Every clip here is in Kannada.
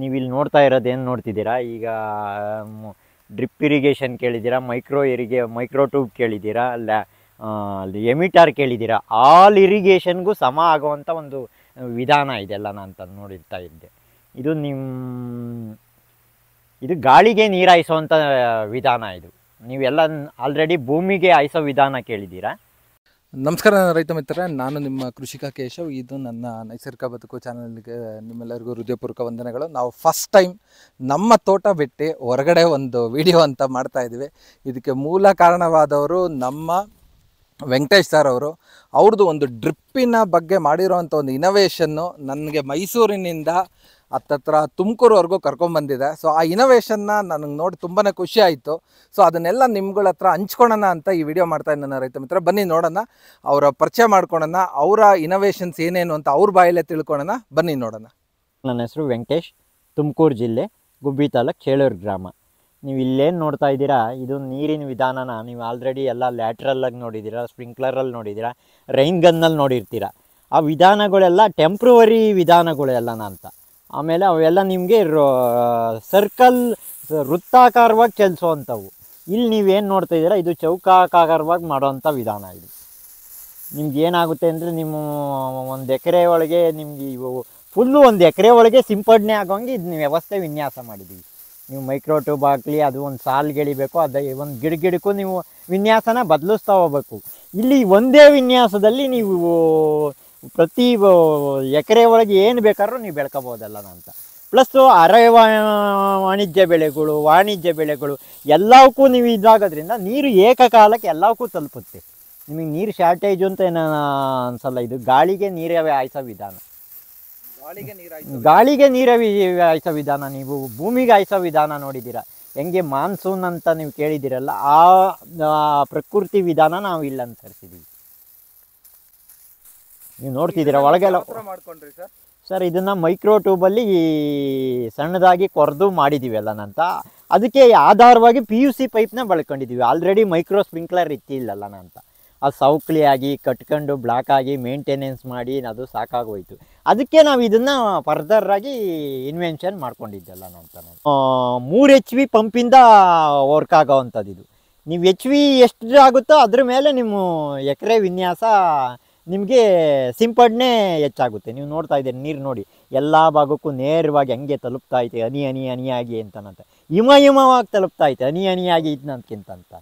ನೀವು ಇಲ್ಲಿ ನೋಡ್ತಾ ಇರೋದೇನು ನೋಡ್ತಿದ್ದೀರಾ ಈಗ ಡ್ರಿಪ್ ಇರಿಗೇಷನ್ ಕೇಳಿದ್ದೀರಾ ಮೈಕ್ರೋ ಇರಿಗೆ ಮೈಕ್ರೋ ಟ್ಯೂಬ್ ಕೇಳಿದ್ದೀರಾ ಅಲ್ಲ ಎಮಿಟಾರ್ ಕೇಳಿದ್ದೀರಾ ಆಲ್ ಇರಿಗೇಷನ್ಗೂ ಸಮ ಆಗುವಂಥ ಒಂದು ವಿಧಾನ ಇದೆಲ್ಲ ನಾನು ತಂದು ನೋಡಿರ್ತಾ ಇದ್ದೆ ಇದು ನಿಮ್ಮ ಇದು ಗಾಳಿಗೆ ನೀರಾಯಿಸೋವಂಥ ವಿಧಾನ ಇದು ನೀವೆಲ್ಲ ಆಲ್ರೆಡಿ ಭೂಮಿಗೆ ಹಾಯಿಸೋ ವಿಧಾನ ಕೇಳಿದ್ದೀರಾ ನಮಸ್ಕಾರ ರೈತ ಮಿತ್ರ ನಾನು ನಿಮ್ಮ ಕೃಷಿಕ ಕೇಶವ್ ಇದು ನನ್ನ ನೈಸರ್ಗಿಕ ಬದುಕು ಚಾನಲ್ಗೆ ನಿಮ್ಮೆಲ್ಲರಿಗೂ ಹೃದಯಪೂರ್ವಕ ವಂದನೆಗಳು ನಾವು ಫಸ್ಟ್ ಟೈಮ್ ನಮ್ಮ ತೋಟ ಬಿಟ್ಟು ಹೊರಗಡೆ ಒಂದು ವಿಡಿಯೋ ಅಂತ ಮಾಡ್ತಾ ಇದ್ದೀವಿ ಇದಕ್ಕೆ ಮೂಲ ಕಾರಣವಾದವರು ನಮ್ಮ ವೆಂಕಟೇಶ್ ಸರ್ ಅವರು ಅವ್ರದ್ದು ಒಂದು ಡ್ರಿಪ್ಪಿನ ಬಗ್ಗೆ ಮಾಡಿರೋ ಒಂದು ಇನೋವೇಷನ್ನು ನನಗೆ ಮೈಸೂರಿನಿಂದ ಹತ್ತತ್ರ ತುಮಕೂರುವರೆಗೂ ಕರ್ಕೊಂಡ್ಬಂದಿದೆ ಸೊ ಆ ಇನೋವೇಷನ್ನ ನನಗೆ ನೋಡಿ ತುಂಬಾ ಖುಷಿ ಆಯಿತು ಸೊ ಅದನ್ನೆಲ್ಲ ನಿಮ್ಗಳ ಹತ್ರ ಹಂಚ್ಕೊಳ್ಳೋಣ ಅಂತ ಈ ವಿಡಿಯೋ ಮಾಡ್ತಾ ನನ್ನ ರೈತ ಮಿತ್ರ ಬನ್ನಿ ನೋಡೋಣ ಅವರ ಪರಿಚಯ ಮಾಡ್ಕೊಳ್ಳೋಣ ಅವರ ಇನೋವೇಷನ್ಸ್ ಏನೇನು ಅಂತ ಅವ್ರ ಬಾಯಲ್ಲೇ ತಿಳ್ಕೊಳ್ಳೋಣ ಬನ್ನಿ ನೋಡೋಣ ನನ್ನ ಹೆಸರು ವೆಂಕಟೇಶ್ ತುಮಕೂರು ಜಿಲ್ಲೆ ಗುಬ್ಬಿ ತಾಲೂಕು ಚೇಳೂರು ಗ್ರಾಮ ನೀವು ಇಲ್ಲೇನು ನೋಡ್ತಾ ಇದ್ದೀರಾ ಇದು ನೀರಿನ ವಿಧಾನನ ನೀವು ಆಲ್ರೆಡಿ ಎಲ್ಲ ಲ್ಯಾಟ್ರಲ್ಲಾಗಿ ನೋಡಿದ್ದೀರಾ ಸ್ಪ್ರಿಂಕ್ಲರಲ್ಲಿ ನೋಡಿದ್ದೀರಾ ರೈನ್ ಗನ್ನಲ್ಲಿ ನೋಡಿರ್ತೀರ ಆ ವಿಧಾನಗಳೆಲ್ಲ ಟೆಂಪ್ರವರಿ ವಿಧಾನಗಳೆಲ್ಲನ ಅಂತ ಆಮೇಲೆ ಅವೆಲ್ಲ ನಿಮಗೆ ಸರ್ಕಲ್ ವೃತ್ತಾಕಾರವಾಗಿ ಚಲಿಸುವಂಥವು ಇಲ್ಲಿ ನೀವೇನು ನೋಡ್ತಾ ಇದ್ದೀರಾ ಇದು ಚೌಕಾಕಾರವಾಗಿ ಮಾಡೋವಂಥ ವಿಧಾನ ಇದು ನಿಮ್ಗೆ ಏನಾಗುತ್ತೆ ಅಂದರೆ ನಿಮ್ಮ ಒಂದು ಎಕರೆ ಒಳಗೆ ನಿಮಗೆ ಇವು ಫುಲ್ಲು ಒಂದು ಎಕರೆ ಒಳಗೆ ಸಿಂಪಡಣೆ ಆಗೋಂಗೆ ಇದು ವ್ಯವಸ್ಥೆ ವಿನ್ಯಾಸ ಮಾಡಿದ್ದೀವಿ ನೀವು ಮೈಕ್ರೋ ಟ್ಯೂಬ್ ಹಾಕಲಿ ಅದು ಒಂದು ಎಳಿಬೇಕು ಅದು ಒಂದು ಗಿಡ ಗಿಡಕ್ಕೂ ನೀವು ವಿನ್ಯಾಸನ ಬದಲಿಸ್ತಾ ಹೋಗ್ಬೇಕು ಇಲ್ಲಿ ಒಂದೇ ವಿನ್ಯಾಸದಲ್ಲಿ ನೀವು ಪ್ರತಿ ಎಕರೆ ಒಳಗೆ ಏನು ಬೇಕಾದ್ರೂ ನೀವು ಬೆಳ್ಕೋಬೋದಲ್ಲ ಅಂತ ಪ್ಲಸ್ ಅರೆ ವಾಣಿಜ್ಯ ಬೆಳೆಗಳು ವಾಣಿಜ್ಯ ಬೆಳೆಗಳು ಎಲ್ಲವಕ್ಕೂ ನೀವು ಇದಾಗೋದ್ರಿಂದ ನೀರು ಏಕಕಾಲಕ್ಕೆ ಎಲ್ಲವಕ್ಕೂ ತಲುಪುತ್ತೆ ನಿಮಗೆ ನೀರು ಶಾರ್ಟೇಜು ಅಂತ ಏನ ಅನ್ಸಲ್ಲ ಇದು ಗಾಳಿಗೆ ನೀರೇ ಆಯ್ಸೋ ವಿಧಾನ ಗಾಳಿಗೆ ನೀರೇ ಆಯ್ಸೋ ವಿಧಾನ ನೀವು ಭೂಮಿಗೆ ಆಯ್ಸೋ ವಿಧಾನ ನೋಡಿದ್ದೀರಾ ಹೆಂಗೆ ಮಾನ್ಸೂನ್ ಅಂತ ನೀವು ಕೇಳಿದ್ದೀರಲ್ಲ ಆ ಪ್ರಕೃತಿ ವಿಧಾನ ನಾವು ಇಲ್ಲ ಅನುಸರಿಸಿದ್ದೀವಿ ನೀವು ನೋಡ್ತಿದ್ದೀರಾ ಒಳಗೆಲ್ಲ ಮಾಡ್ಕೊಂಡ್ರಿ ಸರ್ ಸರ್ ಇದನ್ನು ಮೈಕ್ರೋ ಟ್ಯೂಬಲ್ಲಿ ಸಣ್ಣದಾಗಿ ಕೊರೆದು ಮಾಡಿದ್ದೀವಿ ನಂತ ಅದಕ್ಕೆ ಆಧಾರವಾಗಿ ಪಿ ಯು ಸಿ ಪೈಪ್ನ ಬಳ್ಕೊಂಡಿದ್ದೀವಿ ಆಲ್ರೆಡಿ ಮೈಕ್ರೋ ಸ್ಪ್ರಿಂಕ್ಲರ್ ಇತ್ತಿಲ್ಲಲ್ಲ ನಂತ ಅದು ಸೌಕಳಿಯಾಗಿ ಕಟ್ಕೊಂಡು ಬ್ಲಾಕ್ ಆಗಿ ಮೇಂಟೆನೆನ್ಸ್ ಮಾಡಿ ಅದು ಸಾಕಾಗೋಯ್ತು ಅದಕ್ಕೆ ನಾವು ಇದನ್ನು ಆಗಿ ಇನ್ವೆನ್ಷನ್ ಮಾಡ್ಕೊಂಡಿದ್ದೆಲ್ಲ ಅಂತ ಮೂರು ಎಚ್ ವಿ ಪಂಪಿಂದ ವರ್ಕ್ ಆಗೋವಂಥದ್ದು ಇದು ನೀವು ಎಚ್ ವಿ ಎಷ್ಟು ಆಗುತ್ತೋ ಅದ್ರ ಮೇಲೆ ನಿಮ್ಮ ಎಕರೆ ವಿನ್ಯಾಸ ನಿಮಗೆ ಸಿಂಪಡಣೆ ಹೆಚ್ಚಾಗುತ್ತೆ ನೀವು ನೋಡ್ತಾ ಇದ್ದೀರಿ ನೀರು ನೋಡಿ ಎಲ್ಲ ಭಾಗಕ್ಕೂ ನೇರವಾಗಿ ಹಂಗೆ ತಲುಪ್ತಾ ಐತೆ ಅನಿ ಹನಿ ಅನಿಯಾಗಿ ಅಂತನಂತೆ ಹಿಮ ಹಿಮವಾಗಿ ತಲುಪ್ತಾ ಐತೆ ಹನಿ ಹನಿಯಾಗಿ ಅಂತ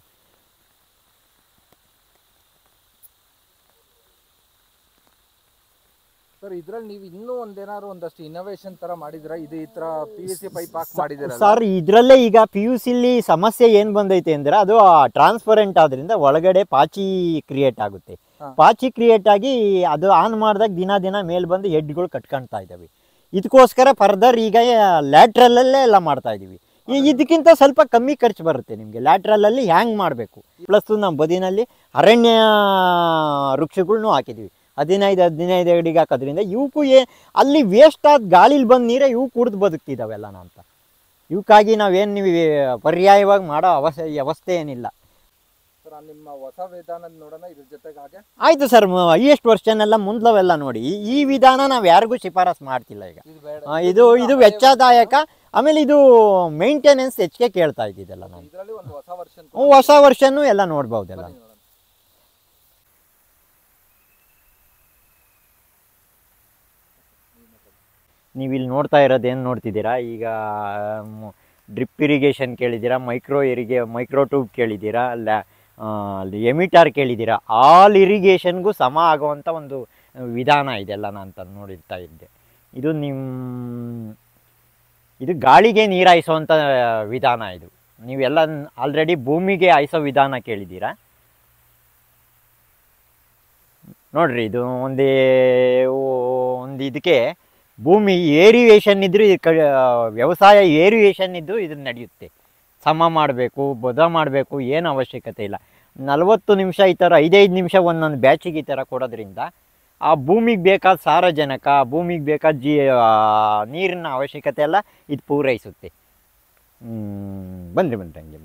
ಸರ್ ಇದ್ರಲ್ಲಿ ನೀವು ಇನ್ನೂ ಒಂದೇನಾದ್ರು ಒಂದಷ್ಟು ಇನ್ನೋವೇಶನ್ ತರ ಮಾಡಿದ್ರ ಇದು ಈ ತರ ಪಿ ಯು ಸಿ ಪೈಪ್ ಹಾಕಿ ಸರ್ ಇದ್ರಲ್ಲೇ ಈಗ ಪಿ ಯು ಸಿಲಿ ಸಮಸ್ಯೆ ಏನು ಬಂದೈತೆ ಅಂದ್ರೆ ಅದು ಟ್ರಾನ್ಸ್ಪರೆಂಟ್ ಆದ್ರಿಂದ ಒಳಗಡೆ ಪಾಚಿ ಕ್ರಿಯೇಟ್ ಆಗುತ್ತೆ ಪಾಚಿ ಕ್ರಿಯೇಟ್ ಆಗಿ ಅದು ಆನ್ ಮಾಡಿದಾಗ ದಿನ ದಿನ ಮೇಲ್ ಬಂದು ಹೆಡ್ಗಳು ಕಟ್ಕೊಳ್ತಾ ಇದ್ದಾವೆ ಇದಕ್ಕೋಸ್ಕರ ಫರ್ದರ್ ಈಗ ಲ್ಯಾಟ್ರಲಲ್ಲೇ ಎಲ್ಲ ಮಾಡ್ತಾ ಇದ್ದೀವಿ ಇದಕ್ಕಿಂತ ಸ್ವಲ್ಪ ಕಮ್ಮಿ ಖರ್ಚು ಬರುತ್ತೆ ನಿಮಗೆ ಲ್ಯಾಟ್ರಲಲ್ಲಿ ಹ್ಯಾಂಗ್ ಮಾಡಬೇಕು ಪ್ಲಸ್ ನಮ್ಮ ಬದಿನಲ್ಲಿ ಅರಣ್ಯ ವೃಕ್ಷಗಳ್ನು ಹಾಕಿದ್ವಿ ಹದಿನೈದು ಹದಿನೈದು ಅಡಿಗೆ ಹಾಕೋದ್ರಿಂದ ಇವಕ್ಕೂ ಏ ಅಲ್ಲಿ ವೇಸ್ಟ್ ಆದ ಗಾಳಿಲಿ ಬಂದು ನೀರೇ ಇವು ಕುಡ್ದು ಬದುಕ್ತಿದ್ದಾವೆಲ್ಲ ಅಂತ ಇವಕ್ಕಾಗಿ ನಾವೇನು ನೀವು ಪರ್ಯಾಯವಾಗಿ ಮಾಡೋ ಅವಸ ವ್ಯವಸ್ಥೆ ಏನಿಲ್ಲ ನಿಮ್ಮ ಹೊಸ ನೋಡೋಣ ಜೊತೆಗೆ ಆಯ್ತು ಸರ್ ವರ್ಷನ್ ವರ್ಷನೆಲ್ಲ ಮುಂದ್ಲವೆಲ್ಲ ನೋಡಿ ಈ- ವಿಧಾನ ನಾವು ಯಾರಿಗೂ ಶಿಫಾರಸ್ ಮಾಡ್ತಿಲ್ಲ ಈಗ ಇದು ಇದು ವೆಚ್ಚದಾಯಕ ಆಮೇಲೆ ಇದು ಮೇಂಟೆನೆನ್ಸ್ ಹೆಚ್ಚಿಗೆ ಕೇಳ್ತಾ ಇದ್ದಿದ್ದೆಲ್ಲ ನಾನು ಹೊಸ ವರ್ಷನ್ ಎಲ್ಲ ನೋಡ್ಬೋದೆಲ್ಲ ನೋಡೋಣ ಇಲ್ಲಿ ನೋಡ್ತಾ ಇರೋದು ಏನು ನೋಡ್ತಿದ್ದೀರಾ ಈಗ ಡ್ರಿಪ್ ಇರಿಗೇಷನ್ ಕೇಳಿದ್ದೀರಾ ಮೈಕ್ರೋ ಇರಿಗೇ ಮೈಕ್ರೋ ಟ್ಯೂಬ್ ಕೇಳಿದ್ದೀರಾ ಲ್ಯಾ ಎಮಿಟಾರ್ ಕೇಳಿದ್ದೀರ ಆಲ್ ಇರಿಗೇಷನ್ಗೂ ಸಮ ಆಗುವಂಥ ಒಂದು ವಿಧಾನ ಇದೆಲ್ಲ ನಾನು ತಂದು ನೋಡಿರ್ತಾ ಇದ್ದೆ ಇದು ನಿಮ್ಮ ಇದು ಗಾಳಿಗೆ ನೀರಾಯಿಸುವಂಥ ವಿಧಾನ ಇದು ನೀವೆಲ್ಲ ಆಲ್ರೆಡಿ ಭೂಮಿಗೆ ಹಾಯಿಸೋ ವಿಧಾನ ಕೇಳಿದ್ದೀರ ನೋಡ್ರಿ ಇದು ಒಂದೇ ಒಂದು ಇದಕ್ಕೆ ಭೂಮಿ ಏರಿವೇಷನ್ ಇದ್ದರೂ ಇದು ವ್ಯವಸಾಯ ಏರಿವೇಷನ್ ಇದ್ದರೂ ಇದು ನಡೆಯುತ್ತೆ ಸಮ ಮಾಡಬೇಕು ಬದ ಮಾಡಬೇಕು ಏನು ಅವಶ್ಯಕತೆ ಇಲ್ಲ ನಲವತ್ತು ನಿಮಿಷ ಈ ಥರ ಐದೈದು ನಿಮಿಷ ಒಂದೊಂದು ಬ್ಯಾಚಿಗೆ ಈ ಥರ ಕೊಡೋದ್ರಿಂದ ಆ ಭೂಮಿಗೆ ಬೇಕಾದ ಸಾರಜನಕ ಆ ಭೂಮಿಗೆ ಬೇಕಾದ ಜೀ ನೀರಿನ ಅವಶ್ಯಕತೆ ಎಲ್ಲ ಇದು ಪೂರೈಸುತ್ತೆ ಬಂದ್ರಿ ಬಂದ್ರಿ ಹಂಗೆ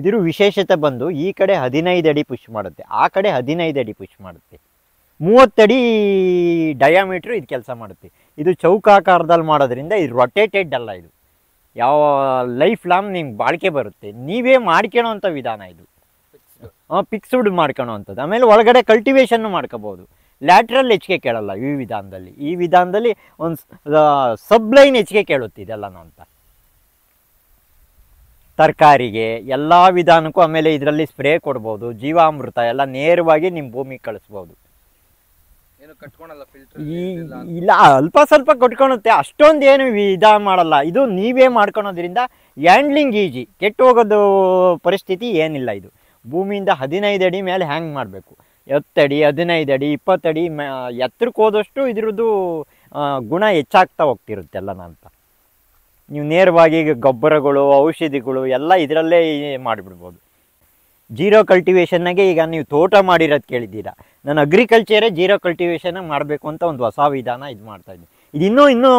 ಇದ್ರ ವಿಶೇಷತೆ ಬಂದು ಈ ಕಡೆ ಹದಿನೈದು ಅಡಿ ಪುಷ್ ಮಾಡುತ್ತೆ ಆ ಕಡೆ ಹದಿನೈದು ಅಡಿ ಪುಷ್ ಮಾಡುತ್ತೆ ಮೂವತ್ತಡಿ ಡಯಾಮೀಟ್ರ್ ಇದು ಕೆಲಸ ಮಾಡುತ್ತೆ ಇದು ಚೌಕಾಕಾರದಲ್ಲಿ ಮಾಡೋದ್ರಿಂದ ಇದು ರೊಟೇಟೆಡ್ ಅಲ್ಲ ಇದು ಯಾವ ಲೈಫ್ ಲಾಂಗ್ ನಿಮ್ಗೆ ಬಾಳಿಕೆ ಬರುತ್ತೆ ನೀವೇ ಮಾಡ್ಕೊಳ್ಳೋವಂಥ ವಿಧಾನ ಇದು ಪಿಕ್ಸ್ಡ್ ಮಾಡ್ಕೊಳ್ಳೋವಂಥದ್ದು ಆಮೇಲೆ ಒಳಗಡೆ ಕಲ್ಟಿವೇಷನ್ನು ಮಾಡ್ಕೋಬೋದು ಲ್ಯಾಟ್ರಲ್ ಹೆಚ್ಚಿಗೆ ಕೇಳಲ್ಲ ಈ ವಿಧಾನದಲ್ಲಿ ಈ ವಿಧಾನದಲ್ಲಿ ಒಂದು ಸಬ್ಲೈನ್ ಹೆಚ್ಚಿಗೆ ಕೇಳುತ್ತಿದೆಲ್ಲನೂ ಅಂತ ತರಕಾರಿಗೆ ಎಲ್ಲ ವಿಧಾನಕ್ಕೂ ಆಮೇಲೆ ಇದರಲ್ಲಿ ಸ್ಪ್ರೇ ಕೊಡ್ಬೋದು ಜೀವಾಮೃತ ಎಲ್ಲ ನೇರವಾಗಿ ನಿಮ್ಮ ಭೂಮಿಗೆ ಕಳಿಸ್ಬೋದು ಇಲ್ಲ ಅಲ್ಪ ಸ್ವಲ್ಪ ಕಟ್ಕೊಳುತ್ತೆ ಅಷ್ಟೊಂದು ಏನು ಇದ ಮಾಡಲ್ಲ ಇದು ನೀವೇ ಮಾಡ್ಕೊಳೋದ್ರಿಂದ ಹ್ಯಾಂಡ್ಲಿಂಗ್ ಈಜಿ ಕೆಟ್ಟು ಹೋಗೋದು ಪರಿಸ್ಥಿತಿ ಏನಿಲ್ಲ ಇದು ಭೂಮಿಯಿಂದ ಹದಿನೈದು ಅಡಿ ಮೇಲೆ ಹ್ಯಾಂಗ್ ಮಾಡಬೇಕು ಹತ್ತಡಿ ಹದಿನೈದು ಅಡಿ ಇಪ್ಪತ್ತಡಿ ಮ ಎತ್ತರಕ್ಕೆ ಹೋದಷ್ಟು ಇದ್ರದ್ದು ಗುಣ ಹೆಚ್ಚಾಗ್ತಾ ಹೋಗ್ತಿರುತ್ತೆ ಎಲ್ಲ ಅಂತ ನೀವು ನೇರವಾಗಿ ಗೊಬ್ಬರಗಳು ಔಷಧಿಗಳು ಎಲ್ಲ ಇದರಲ್ಲೇ ಮಾಡಿಬಿಡ್ಬೋದು ಜೀರೋ ಕಲ್ಟಿವೇಷನ್ನಾಗೆ ಈಗ ನೀವು ತೋಟ ಮಾಡಿರೋದು ಕೇಳಿದ್ದೀರಾ ನಾನು ಅಗ್ರಿಕಲ್ಚರೇ ಜೀರೋ ಕಲ್ಟಿವೇಷನ್ ಮಾಡಬೇಕು ಅಂತ ಒಂದು ಹೊಸ ವಿಧಾನ ಇದು ಮಾಡ್ತಾ ಇದ್ದೀನಿ ಇದು ಇನ್ನೂ ಇನ್ನೂ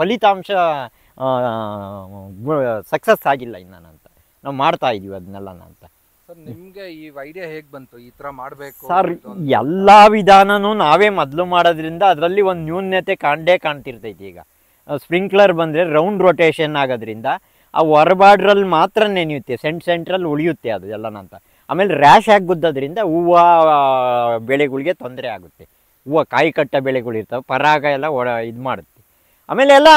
ಫಲಿತಾಂಶ ಸಕ್ಸಸ್ ಆಗಿಲ್ಲ ಇನ್ನು ಅಂತ ನಾವು ಮಾಡ್ತಾ ಇದ್ದೀವಿ ಅದನ್ನೆಲ್ಲ ಅಂತ ನಿಮಗೆ ಈ ಐಡಿಯಾ ಹೇಗೆ ಬಂತು ಈ ಥರ ಮಾಡಬೇಕು ಸರ್ ಎಲ್ಲ ವಿಧಾನನೂ ನಾವೇ ಮೊದಲು ಮಾಡೋದ್ರಿಂದ ಅದರಲ್ಲಿ ಒಂದು ನ್ಯೂನ್ಯತೆ ಕಾಣದೇ ಕಾಣ್ತಿರ್ತೈತಿ ಈಗ ಸ್ಪ್ರಿಂಕ್ಲರ್ ಬಂದರೆ ರೌಂಡ್ ರೊಟೇಷನ್ ಆಗೋದ್ರಿಂದ ಆ ಹೊರಬಾಡ್ರಲ್ಲಿ ಮಾತ್ರ ನೆನೆಯುತ್ತೆ ಸೆಂಟ್ ಸೆಂಟ್ರಲ್ಲಿ ಉಳಿಯುತ್ತೆ ಅದು ಅಂತ ಆಮೇಲೆ ರ್ಯಾಶ್ ಆಗಿ ಗುದ್ದೋದ್ರಿಂದ ಹೂವು ಬೆಳೆಗಳಿಗೆ ತೊಂದರೆ ಆಗುತ್ತೆ ಹೂವು ಕಾಯಿ ಕಟ್ಟ ಬೆಳೆಗಳಿರ್ತವೆ ಪರಾಗ ಎಲ್ಲ ಒಡ ಇದು ಮಾಡುತ್ತೆ ಆಮೇಲೆ ಎಲ್ಲ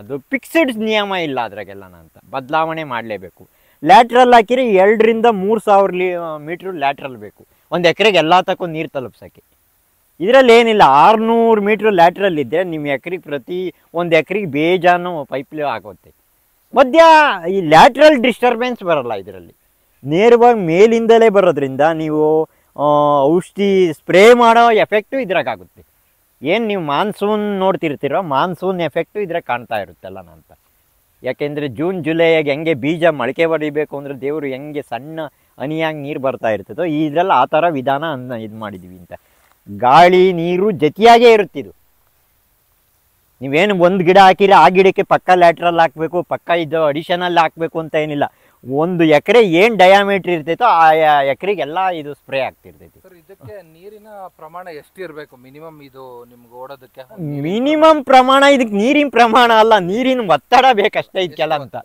ಅದು ಫಿಕ್ಸಡ್ ನಿಯಮ ಇಲ್ಲ ಅದ್ರಾಗೆಲ್ಲನಂತ ಅಂತ ಬದಲಾವಣೆ ಮಾಡಲೇಬೇಕು ಲ್ಯಾಟ್ರಲ್ಲಿ ಹಾಕಿರಿ ಎರಡರಿಂದ ಮೂರು ಸಾವಿರ ಲೀ ಮೀಟ್ರ್ ಲ್ಯಾಟ್ರಲ್ ಬೇಕು ಒಂದು ಎಕರೆಗೆ ಎಲ್ಲ ತಕ್ಕೂ ನೀರು ತಲುಪ್ಸೋಕ್ಕೆ ಇದರಲ್ಲಿ ಏನಿಲ್ಲ ಆರುನೂರು ಮೀಟ್ರ್ ಲ್ಯಾಟ್ರಲ್ ಇದ್ದರೆ ನಿಮ್ಮ ಎಕರೆಗೆ ಪ್ರತಿ ಒಂದು ಎಕ್ರೆಗೆ ಬೇಜಾನು ಪೈಪ್ಲೇ ಆಗುತ್ತೆ ಮಧ್ಯ ಈ ಲ್ಯಾಟ್ರಲ್ ಡಿಸ್ಟರ್ಬೆನ್ಸ್ ಬರಲ್ಲ ಇದರಲ್ಲಿ ನೇರವಾಗಿ ಮೇಲಿಂದಲೇ ಬರೋದ್ರಿಂದ ನೀವು ಔಷಧಿ ಸ್ಪ್ರೇ ಮಾಡೋ ಎಫೆಕ್ಟು ಇದ್ರಾಗುತ್ತೆ ಏನು ನೀವು ಮಾನ್ಸೂನ್ ನೋಡ್ತಿರ್ತೀರೋ ಮಾನ್ಸೂನ್ ಎಫೆಕ್ಟು ಇದ್ರಾಗ ಕಾಣ್ತಾ ಇರುತ್ತಲ್ಲ ಅಂತ ಯಾಕೆಂದರೆ ಜೂನ್ ಜುಲೈಯಾಗಿ ಹೆಂಗೆ ಬೀಜ ಮೊಳಕೆ ಬಡಿಬೇಕು ಅಂದರೆ ದೇವರು ಹೆಂಗೆ ಸಣ್ಣ ಹನಿಯಾಗಿ ನೀರು ಬರ್ತಾ ಇರ್ತದೋ ಇದರಲ್ಲಿ ಆ ಥರ ವಿಧಾನ ಅನ್ನ ಇದು ಮಾಡಿದ್ವಿ ಅಂತ ಗಾಳಿ ನೀರು ಜತಿಯಾಗೇ ಇರುತ್ತಿದ್ದು ನೀವೇನು ಒಂದು ಗಿಡ ಹಾಕಿರಿ ಆ ಗಿಡಕ್ಕೆ ಪಕ್ಕ ಲ್ಯಾಟ್ರಲ್ ಹಾಕಬೇಕು ಪಕ್ಕ ಇದು ಅಡಿಷನಲ್ ಹಾಕಬೇಕು ಅಂತ ಏನಿಲ್ಲ ಒಂದು ಎಕರೆ ಏನು ಡಯಾಮೀಟ್ರ್ ಇರ್ತೈತೋ ಆ ಎಕರೆಗೆಲ್ಲ ಇದು ಸ್ಪ್ರೇ ಆಗ್ತಿರ್ತೈತಿ ನೀರಿನ ಪ್ರಮಾಣ ಎಷ್ಟಿರಬೇಕು ಮಿನಿಮಮ್ ಇದು ನಿಮ್ಗೆ ಓಡೋದಕ್ಕೆ ಮಿನಿಮಮ್ ಪ್ರಮಾಣ ಇದಕ್ಕೆ ನೀರಿನ ಪ್ರಮಾಣ ಅಲ್ಲ ನೀರಿನ ಒತ್ತಡ ಬೇಕಷ್ಟೇ ಇದಕ್ಕೆಲ್ಲ ಅಂತ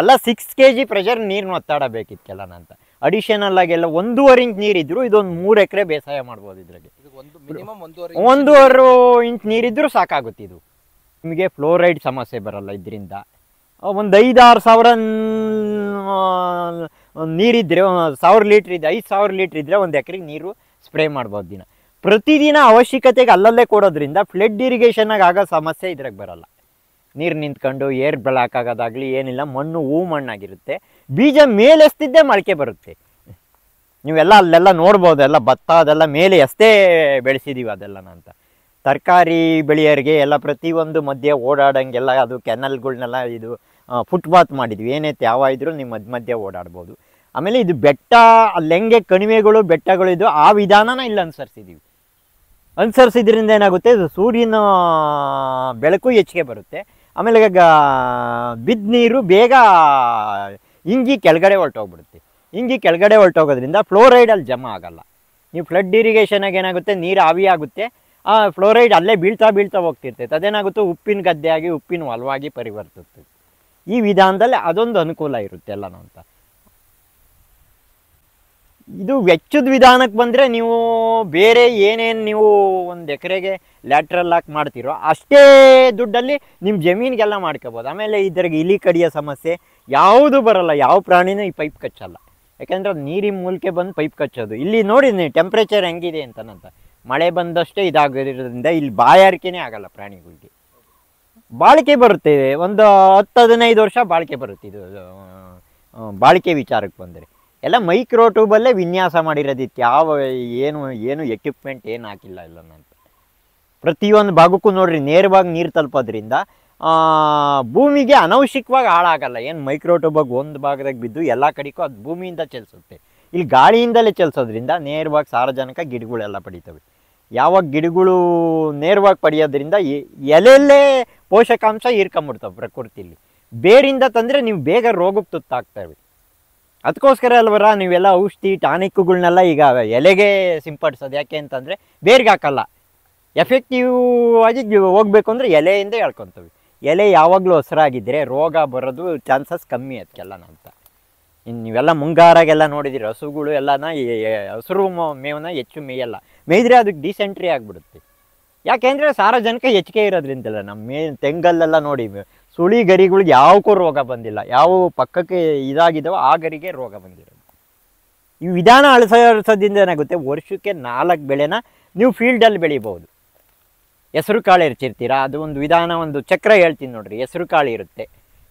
ಎಲ್ಲ ಸಿಕ್ಸ್ ಕೆ ಜಿ ಪ್ರೆಷರ್ ನೀರಿನ ಒತ್ತಡ ಕೆಲ ಅಂತ ಅಡಿಷನಲ್ ಎಲ್ಲ ಒಂದೂವರೆ ಇಂಚ್ ನೀರಿದ್ರು ಇದೊಂದು ಮೂರು ಎಕರೆ ಬೇಸಾಯ ಮಾಡ್ಬೋದು ಇದ್ರಾಗೆ ಒಂದೂವರೆ ಇಂಚ್ ನೀರಿದ್ರೂ ಸಾಕಾಗುತ್ತೆ ಇದು ನಿಮಗೆ ಫ್ಲೋರೈಡ್ ಸಮಸ್ಯೆ ಬರಲ್ಲ ಇದರಿಂದ ಒಂದು ಐದಾರು ಸಾವಿರ ನೀರಿದ್ರೆ ಸಾವಿರ ಲೀಟ್ರ್ ಇದ್ದರೆ ಐದು ಸಾವಿರ ಲೀಟ್ರ್ ಇದ್ದರೆ ಒಂದು ಎಕರೆಗೆ ನೀರು ಸ್ಪ್ರೇ ಮಾಡ್ಬೋದು ದಿನ ಪ್ರತಿದಿನ ಅವಶ್ಯಕತೆಗೆ ಅಲ್ಲಲ್ಲೇ ಕೊಡೋದ್ರಿಂದ ಫ್ಲಡ್ ಇರಿಗೇಷನಾಗ ಆಗೋ ಸಮಸ್ಯೆ ಇದ್ರಾಗ ಬರಲ್ಲ ನೀರು ನಿಂತ್ಕೊಂಡು ಏರ್ ಬ್ಲಾಕ್ ಆಗೋದಾಗಲಿ ಏನಿಲ್ಲ ಮಣ್ಣು ಹೂ ಮಣ್ಣಾಗಿರುತ್ತೆ ಬೀಜ ಮೇಲೆಸ್ತಿದ್ದೇ ಮೊಳಕೆ ಬರುತ್ತೆ ನೀವೆಲ್ಲ ಅಲ್ಲೆಲ್ಲ ನೋಡ್ಬೋದು ಎಲ್ಲ ಭತ್ತ ಅದೆಲ್ಲ ಮೇಲೆ ಎಷ್ಟೇ ಬೆಳೆಸಿದೀವಿ ಅದೆಲ್ಲನ ಅಂತ ತರಕಾರಿ ಬೆಳೆಯೋರಿಗೆ ಎಲ್ಲ ಪ್ರತಿಯೊಂದು ಮಧ್ಯೆ ಓಡಾಡೋಂಗೆಲ್ಲ ಅದು ಕೆನಲ್ಗಳನ್ನೆಲ್ಲ ಇದು ಫುಟ್ಪಾತ್ ಮಾಡಿದ್ವಿ ಏನೇ ಯಾವ ಇದ್ರು ನೀವು ಮಧ್ಯ ಮಧ್ಯೆ ಓಡಾಡ್ಬೋದು ಆಮೇಲೆ ಇದು ಬೆಟ್ಟ ಲೆಂಗೆ ಕಣಿವೆಗಳು ಬೆಟ್ಟಗಳು ಇದು ಆ ವಿಧಾನನ ಇಲ್ಲಿ ಅನುಸರಿಸಿದ್ದೀವಿ ಅನುಸರಿಸಿದ್ರಿಂದ ಏನಾಗುತ್ತೆ ಇದು ಸೂರ್ಯನ ಬೆಳಕು ಹೆಚ್ಚಿಗೆ ಬರುತ್ತೆ ಆಮೇಲೆ ಬಿದ್ದ ನೀರು ಬೇಗ ಇಂಗಿ ಕೆಳಗಡೆ ಹೊರಟೋಗ್ಬಿಡುತ್ತೆ ಹಿಂಗೆ ಕೆಳಗಡೆ ಹೊರಟೋಗೋದ್ರಿಂದ ಫ್ಲೋರೈಡಲ್ಲಿ ಜಮಾ ಆಗಲ್ಲ ನೀವು ಫ್ಲಡ್ ಇರಿಗೇಷನಾಗ ಏನಾಗುತ್ತೆ ನೀರು ಆಗುತ್ತೆ ಆ ಫ್ಲೋರೈಡ್ ಅಲ್ಲೇ ಬೀಳ್ತಾ ಬೀಳ್ತಾ ಹೋಗ್ತಿರ್ತೈತೆ ಅದೇನಾಗುತ್ತೆ ಉಪ್ಪಿನ ಗದ್ದೆಯಾಗಿ ಉಪ್ಪಿನ ಹೊಲವಾಗಿ ಪರಿವರ್ತಿಸ್ತದೆ ಈ ವಿಧಾನದಲ್ಲಿ ಅದೊಂದು ಅನುಕೂಲ ಇರುತ್ತೆ ಎಲ್ಲನೂ ಅಂತ ಇದು ವೆಚ್ಚದ ವಿಧಾನಕ್ಕೆ ಬಂದರೆ ನೀವು ಬೇರೆ ಏನೇನು ನೀವು ಒಂದು ಎಕರೆಗೆ ಲ್ಯಾಟ್ರಲ್ ಹಾಕಿ ಮಾಡ್ತೀರೋ ಅಷ್ಟೇ ದುಡ್ಡಲ್ಲಿ ನಿಮ್ಮ ಜಮೀನಿಗೆಲ್ಲ ಮಾಡ್ಕೋಬೋದು ಆಮೇಲೆ ಇದ್ರಿಗೆ ಇಲಿ ಕಡಿಯೋ ಸಮಸ್ಯೆ ಯಾವುದು ಬರಲ್ಲ ಯಾವ ಪ್ರಾಣಿನೂ ಈ ಪೈಪ್ ಕಚ್ಚಲ್ಲ ಯಾಕೆಂದ್ರೆ ನೀರಿನ ಮೂಲಕ ಬಂದು ಪೈಪ್ ಕಚ್ಚೋದು ಇಲ್ಲಿ ನೋಡಿ ನೀವು ಟೆಂಪ್ರೇಚರ್ ಹೆಂಗಿದೆ ಅಂತನಂತ ಮಳೆ ಬಂದಷ್ಟೇ ಇದಾಗಿರೋದ್ರಿಂದ ಇಲ್ಲಿ ಬಾಯಾರಿಕೆನೇ ಆಗಲ್ಲ ಪ್ರಾಣಿಗಳಿಗೆ ಬಾಳಿಕೆ ಬರುತ್ತೆ ಒಂದು ಹತ್ತು ಹದಿನೈದು ವರ್ಷ ಬಾಳಿಕೆ ಬರುತ್ತೆ ಇದು ಬಾಳಿಕೆ ವಿಚಾರಕ್ಕೆ ಬಂದರೆ ಎಲ್ಲ ಮೈಕ್ರೋ ಟ್ಯೂಬಲ್ಲೇ ವಿನ್ಯಾಸ ಮಾಡಿರೋದಿತ್ತು ಯಾವ ಏನು ಏನು ಎಕ್ವಿಪ್ಮೆಂಟ್ ಏನು ಹಾಕಿಲ್ಲ ಇಲ್ಲ ಅಂತ ಪ್ರತಿಯೊಂದು ಭಾಗಕ್ಕೂ ನೋಡ್ರಿ ನೇರವಾಗಿ ನೀರು ತಲುಪೋದ್ರಿಂದ ಭೂಮಿಗೆ ಅನವಶ್ಯಕವಾಗಿ ಹಾಳಾಗಲ್ಲ ಏನು ಮೈಕ್ರೋಟೋ ಒಂದು ಭಾಗದಾಗ ಬಿದ್ದು ಎಲ್ಲ ಕಡೆಗೂ ಅದು ಭೂಮಿಯಿಂದ ಚಲಿಸುತ್ತೆ ಇಲ್ಲಿ ಗಾಳಿಯಿಂದಲೇ ಚಲಿಸೋದ್ರಿಂದ ನೇರವಾಗಿ ಸಾರಜನಕ ಗಿಡಗಳೆಲ್ಲ ಪಡಿತವೆ ಯಾವಾಗ ಗಿಡಗಳು ನೇರವಾಗಿ ಪಡೆಯೋದ್ರಿಂದ ಎಲೆಯಲ್ಲೇ ಪೋಷಕಾಂಶ ಹೀರ್ಕೊಂಬಿಡ್ತವೆ ಪ್ರಕೃತಿಯಲ್ಲಿ ಬೇರಿಂದ ತಂದರೆ ನೀವು ಬೇಗ ರೋಗಕ್ಕೆ ತುತ್ತಾಗ್ತವೆ ಅದಕ್ಕೋಸ್ಕರ ಅಲ್ವರ ನೀವೆಲ್ಲ ಔಷಧಿ ಟಾನಿಕ್ಗಳನ್ನೆಲ್ಲ ಈಗ ಎಲೆಗೆ ಸಿಂಪಡಿಸೋದು ಯಾಕೆ ಅಂತಂದರೆ ಬೇರಿಗೆ ಹಾಕಲ್ಲ ಎಫೆಕ್ಟಿವ್ ಆಗಿ ಹೋಗಬೇಕು ಅಂದರೆ ಎಲೆಯಿಂದ ಹೇಳ್ಕೊತವೆ ಎಲೆ ಯಾವಾಗಲೂ ಹಸಿರಾಗಿದ್ದರೆ ರೋಗ ಬರೋದು ಚಾನ್ಸಸ್ ಕಮ್ಮಿ ಅದಕ್ಕೆಲ್ಲ ಅಂತ ಇನ್ನು ನೀವೆಲ್ಲ ಮುಂಗಾರಾಗೆಲ್ಲ ನೋಡಿದಿರಿ ಹಸುಗಳು ಎಲ್ಲನ ಹಸಿರು ಮೇವನ್ನ ಹೆಚ್ಚು ಮೇಯಲ್ಲ ಮೇಯ್ದರೆ ಅದಕ್ಕೆ ಡಿಸೆಂಟ್ರಿ ಆಗಿಬಿಡುತ್ತೆ ಯಾಕೆಂದರೆ ಸಾರ್ವಜನಿಕ ಹೆಚ್ಚಿಗೆ ಇರೋದ್ರಿಂದಲ್ಲ ನಮ್ಮ ಮೇ ತೆಂಗಲ್ಲೆಲ್ಲ ನೋಡಿ ಸುಳಿ ಗರಿಗಳಿಗೆ ಯಾವಕ್ಕೂ ರೋಗ ಬಂದಿಲ್ಲ ಯಾವ ಪಕ್ಕಕ್ಕೆ ಇದಾಗಿದ್ದವೋ ಆ ಗರಿಗೆ ರೋಗ ಬಂದಿರೋದು ಈ ವಿಧಾನ ಅಳಸ ಏನಾಗುತ್ತೆ ವರ್ಷಕ್ಕೆ ನಾಲ್ಕು ಬೆಳೆನ ನೀವು ಫೀಲ್ಡಲ್ಲಿ ಬೆಳಿಬೋದು ಹೆಸರು ಕಾಳು ಎರ್ಚಿರ್ತೀರಾ ಅದು ಒಂದು ವಿಧಾನ ಒಂದು ಚಕ್ರ ಹೇಳ್ತೀನಿ ನೋಡ್ರಿ ಹೆಸರು ಕಾಳು ಇರುತ್ತೆ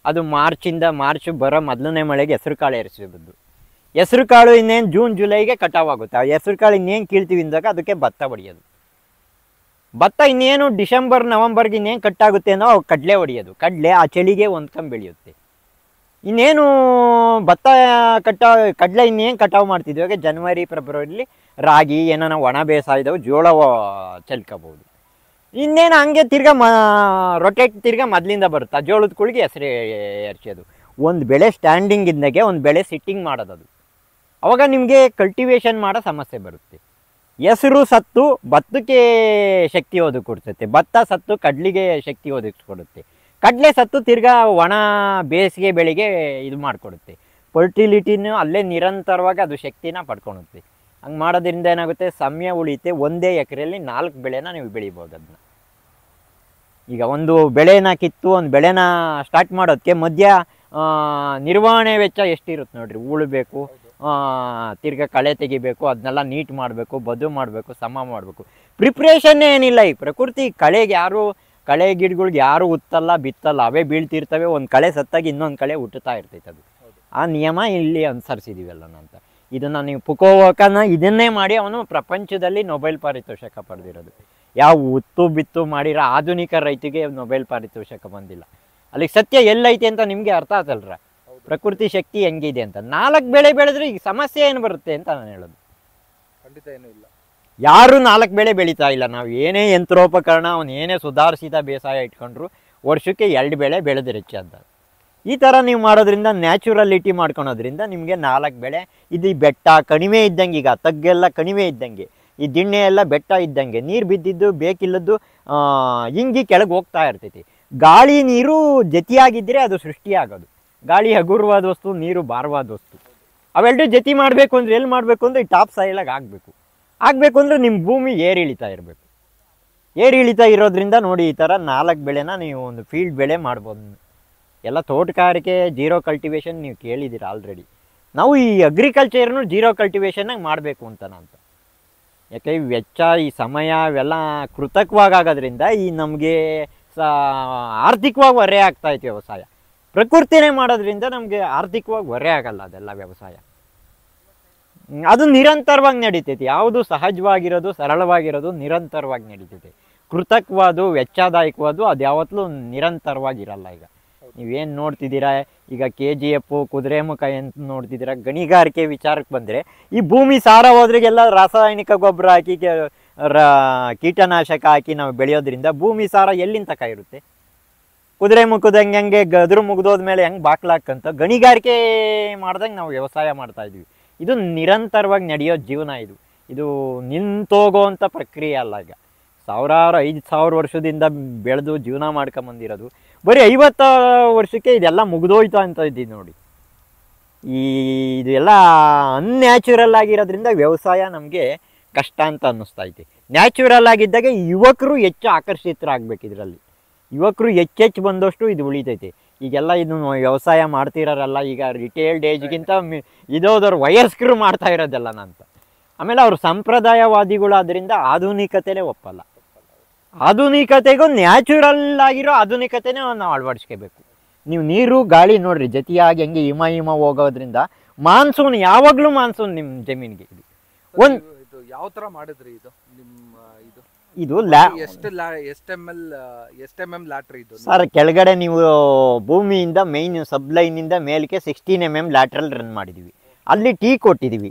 ಅದು ಮಾರ್ಚಿಂದ ಮಾರ್ಚ್ ಬರೋ ಮೊದಲನೇ ಮಳೆಗೆ ಹೆಸರು ಕಾಳು ಎರಿಸಬಹುದು ಹೆಸರು ಕಾಳು ಇನ್ನೇನು ಜೂನ್ ಜುಲೈಗೆ ಕಟಾವ್ ಆಗುತ್ತೆ ಆ ಹೆಸರು ಕಾಳು ಇನ್ನೇನು ಕೀಳ್ತೀವಿ ಅಂದಾಗ ಅದಕ್ಕೆ ಭತ್ತ ಹೊಡೆಯೋದು ಭತ್ತ ಇನ್ನೇನು ಡಿಸೆಂಬರ್ ನವಂಬರ್ಗೆ ಇನ್ನೇನು ಕಟ್ಟಾಗುತ್ತೆ ಅನ್ನೋ ಕಡಲೆ ಹೊಡೆಯೋದು ಕಡಲೆ ಆ ಚಳಿಗೆ ಹೊಂದ್ಕೊಂಡು ಬೆಳೆಯುತ್ತೆ ಇನ್ನೇನು ಭತ್ತ ಕಟಾವ್ ಕಡಲೆ ಇನ್ನೇನು ಕಟಾವು ಮಾಡ್ತಿದ್ವಿ ಹಾಗೆ ಜನ್ವರಿ ಫೆಬ್ರವರಿಲಿ ರಾಗಿ ಏನಾನ ಒಣ ಬೇಸಾಯದವು ಜೋಳ ಚಲ್ಕೋಬೋದು ಇನ್ನೇನು ಹಂಗೆ ತಿರ್ಗ ಮ ರೊಕೆಟ್ ತಿರ್ಗ ಮೊದಲಿಂದ ಬರುತ್ತೆ ಜೋಳದ ಕುಳಿಗೆ ಹೆಸರು ಎರಚೋದು ಒಂದು ಬೆಳೆ ಸ್ಟ್ಯಾಂಡಿಂಗ್ ಇದ್ದಾಗೆ ಒಂದು ಬೆಳೆ ಸಿಟ್ಟಿಂಗ್ ಅದು ಅವಾಗ ನಿಮಗೆ ಕಲ್ಟಿವೇಷನ್ ಮಾಡೋ ಸಮಸ್ಯೆ ಬರುತ್ತೆ ಹೆಸರು ಸತ್ತು ಭತ್ತಕ್ಕೆ ಶಕ್ತಿ ಓದಕ್ಕೆ ಕೊಡ್ತೈತೆ ಭತ್ತ ಸತ್ತು ಕಡ್ಲಿಗೆ ಶಕ್ತಿ ಕೊಡುತ್ತೆ ಕಡಲೆ ಸತ್ತು ತಿರ್ಗಾ ಒಣ ಬೇಸಿಗೆ ಬೆಳೆಗೆ ಇದು ಮಾಡಿಕೊಡುತ್ತೆ ಫರ್ಟಿಲಿಟಿನೂ ಅಲ್ಲೇ ನಿರಂತರವಾಗಿ ಅದು ಶಕ್ತಿನ ಪಡ್ಕೊಳುತ್ತೆ ಹಂಗೆ ಮಾಡೋದ್ರಿಂದ ಏನಾಗುತ್ತೆ ಸಮಯ ಉಳಿಯುತ್ತೆ ಒಂದೇ ಎಕರೆಯಲ್ಲಿ ನಾಲ್ಕು ಬೆಳೆನ ನೀವು ಬೆಳಿಬೋದು ಅದನ್ನ ಈಗ ಒಂದು ಬೆಳೆನ ಕಿತ್ತು ಒಂದು ಬೆಳೆನ ಸ್ಟಾರ್ಟ್ ಮಾಡೋದಕ್ಕೆ ಮಧ್ಯ ನಿರ್ವಹಣೆ ವೆಚ್ಚ ಎಷ್ಟಿರುತ್ತೆ ನೋಡ್ರಿ ಉಳಬೇಕು ತಿರ್ಗ ಕಳೆ ತೆಗಿಬೇಕು ಅದನ್ನೆಲ್ಲ ನೀಟ್ ಮಾಡಬೇಕು ಬದು ಮಾಡಬೇಕು ಸಮ ಮಾಡಬೇಕು ಪ್ರಿಪ್ರೇಷನ್ ಏನಿಲ್ಲ ಈ ಪ್ರಕೃತಿ ಕಳೆಗೆ ಯಾರು ಕಳೆ ಗಿಡಗಳ್ಗೆ ಯಾರು ಉತ್ತಲ್ಲ ಬಿತ್ತಲ್ಲ ಅವೇ ಬೀಳ್ತಿರ್ತವೆ ಒಂದು ಕಳೆ ಸತ್ತಾಗಿ ಇನ್ನೊಂದು ಕಳೆ ಹುಟ್ಟುತ್ತಾ ಇರ್ತೈತೆ ಅದು ಆ ನಿಯಮ ಇಲ್ಲಿ ಅನುಸರಿಸಿದ್ದೀವಲ್ಲ ನಂತರ ಇದನ್ನು ನೀವು ಪುಕೋವಕನ ಇದನ್ನೇ ಮಾಡಿ ಅವನು ಪ್ರಪಂಚದಲ್ಲಿ ನೊಬೆಲ್ ಪಾರಿತೋಷಕ ಪಡೆದಿರೋದು ಯಾವ ಉತ್ತು ಬಿತ್ತು ಮಾಡಿರೋ ಆಧುನಿಕ ರೈತಿಗೆ ನೊಬೆಲ್ ಪಾರಿತೋಷಕ ಬಂದಿಲ್ಲ ಅಲ್ಲಿಗೆ ಸತ್ಯ ಎಲ್ಲೈತೆ ಅಂತ ನಿಮಗೆ ಅರ್ಥ ಆತಲ್ರ ಪ್ರಕೃತಿ ಶಕ್ತಿ ಹೆಂಗಿದೆ ಅಂತ ನಾಲ್ಕು ಬೆಳೆ ಬೆಳೆದ್ರೆ ಈಗ ಸಮಸ್ಯೆ ಏನು ಬರುತ್ತೆ ಅಂತ ನಾನು ಹೇಳೋದು ಖಂಡಿತ ಏನೂ ಇಲ್ಲ ಯಾರು ನಾಲ್ಕು ಬೆಳೆ ಬೆಳೀತಾ ಇಲ್ಲ ನಾವು ಏನೇ ಯಂತ್ರೋಪಕರಣ ಅವನು ಏನೇ ಸುಧಾರಿಸಿದ ಬೇಸಾಯ ಇಟ್ಕೊಂಡ್ರು ವರ್ಷಕ್ಕೆ ಎರಡು ಬೆಳೆ ಬೆಳೆದಿರಚ್ಚೆ ಅಂತ ಈ ಥರ ನೀವು ಮಾಡೋದ್ರಿಂದ ನ್ಯಾಚುರಲಿಟಿ ಮಾಡ್ಕೊಳೋದ್ರಿಂದ ನಿಮಗೆ ನಾಲ್ಕು ಬೆಳೆ ಇದು ಈ ಬೆಟ್ಟ ಕಣಿವೆ ಇದ್ದಂಗೆ ಈಗ ತಗ್ಗೆಲ್ಲ ಕಣಿವೆ ಇದ್ದಂಗೆ ಈ ದಿಣ್ಣೆ ಎಲ್ಲ ಬೆಟ್ಟ ಇದ್ದಂಗೆ ನೀರು ಬಿದ್ದಿದ್ದು ಬೇಕಿಲ್ಲದ್ದು ಹಿಂಗಿ ಕೆಳಗೆ ಹೋಗ್ತಾ ಇರ್ತೈತಿ ಗಾಳಿ ನೀರು ಜತಿಯಾಗಿದ್ದರೆ ಅದು ಸೃಷ್ಟಿಯಾಗೋದು ಗಾಳಿ ಹಗುರವಾದ ವಸ್ತು ನೀರು ಭಾರವಾದ ವಸ್ತು ಅವೆಲ್ಲರೂ ಜತಿ ಮಾಡಬೇಕು ಅಂದರೆ ಎಲ್ಲಿ ಮಾಡಬೇಕು ಅಂದರೆ ಈ ಟಾಪ್ ಸೈಲಾಗಿ ಆಗಬೇಕು ಆಗಬೇಕು ಅಂದರೆ ನಿಮ್ಮ ಭೂಮಿ ಏರಿಳಿತಾ ಇರಬೇಕು ಏರಿಳಿತಾ ಇರೋದ್ರಿಂದ ನೋಡಿ ಈ ಥರ ನಾಲ್ಕು ಬೆಳೆನ ನೀವು ಒಂದು ಫೀಲ್ಡ್ ಬೆಳೆ ಮಾಡ್ಬೋದು ಎಲ್ಲ ತೋಟಗಾರಿಕೆ ಜೀರೋ ಕಲ್ಟಿವೇಶನ್ ನೀವು ಕೇಳಿದ್ದೀರ ಆಲ್ರೆಡಿ ನಾವು ಈ ಅಗ್ರಿಕಲ್ಚರ್ನು ಜೀರೋ ಕಲ್ಟಿವೇಶನ್ನಾಗಿ ಮಾಡಬೇಕು ಅಂತ ಅಂತ ಯಾಕೆ ಈ ವೆಚ್ಚ ಈ ಸಮಯ ಇವೆಲ್ಲ ಕೃತಕವಾಗೋದ್ರಿಂದ ಈ ನಮಗೆ ಸ ಆರ್ಥಿಕವಾಗಿ ಹೊರೆ ಇತ್ತು ವ್ಯವಸಾಯ ಪ್ರಕೃತಿನೇ ಮಾಡೋದ್ರಿಂದ ನಮಗೆ ಆರ್ಥಿಕವಾಗಿ ಹೊರೆ ಆಗಲ್ಲ ಅದೆಲ್ಲ ವ್ಯವಸಾಯ ಅದು ನಿರಂತರವಾಗಿ ನಡೀತೈತಿ ಯಾವುದು ಸಹಜವಾಗಿರೋದು ಸರಳವಾಗಿರೋದು ನಿರಂತರವಾಗಿ ನಡೀತೈತಿ ಕೃತಕವಾದು ವೆಚ್ಚದಾಯಕವಾದು ಅದು ಯಾವತ್ತೂ ನಿರಂತರವಾಗಿರಲ್ಲ ಈಗ ನೀವೇನು ನೋಡ್ತಿದ್ದೀರಾ ಈಗ ಕೆ ಜಿ ಎಫು ಕುದುರೆಮುಖ ಎಂತ ನೋಡ್ತಿದ್ದೀರಾ ಗಣಿಗಾರಿಕೆ ವಿಚಾರಕ್ಕೆ ಬಂದರೆ ಈ ಭೂಮಿ ಸಾರ ಹೋದ್ರಿಗೆಲ್ಲ ರಾಸಾಯನಿಕ ಗೊಬ್ಬರ ಹಾಕಿ ಕೀಟನಾಶಕ ಹಾಕಿ ನಾವು ಬೆಳೆಯೋದ್ರಿಂದ ಭೂಮಿ ಸಾರ ಎಲ್ಲಿಂದ ತಕ ಇರುತ್ತೆ ಕುದುರೆ ಮುಖದ ಹೆಂಗೆ ಹೆಂಗೆ ಗದ್ರು ಮೇಲೆ ಹೆಂಗೆ ಬಾಕ್ಲಾಕಂತ ಗಣಿಗಾರಿಕೆ ಮಾಡ್ದಂಗೆ ನಾವು ವ್ಯವಸಾಯ ಮಾಡ್ತಾ ಇದ್ವಿ ಇದು ನಿರಂತರವಾಗಿ ನಡೆಯೋ ಜೀವನ ಇದು ಇದು ನಿಂತೋಗೋವಂಥ ಪ್ರಕ್ರಿಯೆ ಅಲ್ಲ ಈಗ ಸಾವಿರಾರು ಐದು ಸಾವಿರ ವರ್ಷದಿಂದ ಬೆಳೆದು ಜೀವನ ಮಾಡ್ಕೊಂಬಂದಿರೋದು ಬರೀ ಐವತ್ತು ವರ್ಷಕ್ಕೆ ಇದೆಲ್ಲ ಮುಗಿದೋಯ್ತು ಅಂತ ಇದ್ದೀವಿ ನೋಡಿ ಈ ಇದೆಲ್ಲ ಅನ್ಯಾಚುರಲ್ ಆಗಿರೋದ್ರಿಂದ ವ್ಯವಸಾಯ ನಮಗೆ ಕಷ್ಟ ಅಂತ ಅನ್ನಿಸ್ತಾ ಐತಿ ನ್ಯಾಚುರಲ್ ಆಗಿದ್ದಾಗ ಯುವಕರು ಹೆಚ್ಚು ಆಕರ್ಷಿತರಾಗಬೇಕು ಇದರಲ್ಲಿ ಯುವಕರು ಹೆಚ್ಚೆಚ್ಚು ಬಂದಷ್ಟು ಇದು ಉಳಿತೈತಿ ಈಗೆಲ್ಲ ಇದು ವ್ಯವಸಾಯ ಮಾಡ್ತಿರೋರಲ್ಲ ಈಗ ರಿಟೈರ್ಡ್ ಏಜ್ಗಿಂತ ಮಿ ಇದೋದವ್ರು ವಯಸ್ಕರು ಮಾಡ್ತಾ ಇರೋದೆಲ್ಲ ಅಂತ ಆಮೇಲೆ ಅವರು ಸಂಪ್ರದಾಯವಾದಿಗಳು ಆದ್ದರಿಂದ ಆಧುನಿಕತೆನೇ ಒಪ್ಪಲ್ಲ ಆಧುನಿಕತೆಗೂ ನ್ಯಾಚುರಲ್ ಆಗಿರೋ ಆಧುನಿಕತೆನೇ ನಾವು ಅಳವಡಿಸ್ಕೋಬೇಕು ನೀವು ನೀರು ಗಾಳಿ ನೋಡ್ರಿ ಜತಿಯಾಗಿ ಹಂಗೆ ಹಿಮ ಹಿಮ ಹೋಗೋದ್ರಿಂದ ಮಾನ್ಸೂನ್ ಯಾವಾಗ್ಲೂ ಮಾನ್ಸೂನ್ ನಿಮ್ ಜಮೀನಿಗೆ ಇದು ಒಂದು ಯಾವ ತರ ಮಾಡಿದ್ರಿ ಇದು ನಿಮ್ಮ ಇದು ಇದು ಸರ್ ಕೆಳಗಡೆ ನೀವು ಭೂಮಿಯಿಂದ ಮೇಯ್ನ್ ಇಂದ ಮೇಲಕ್ಕೆ sixteen M M lateral run ಮಾಡಿದೀವಿ ಅಲ್ಲಿ ಟೀ ಕೊಟ್ಟಿದೀವಿ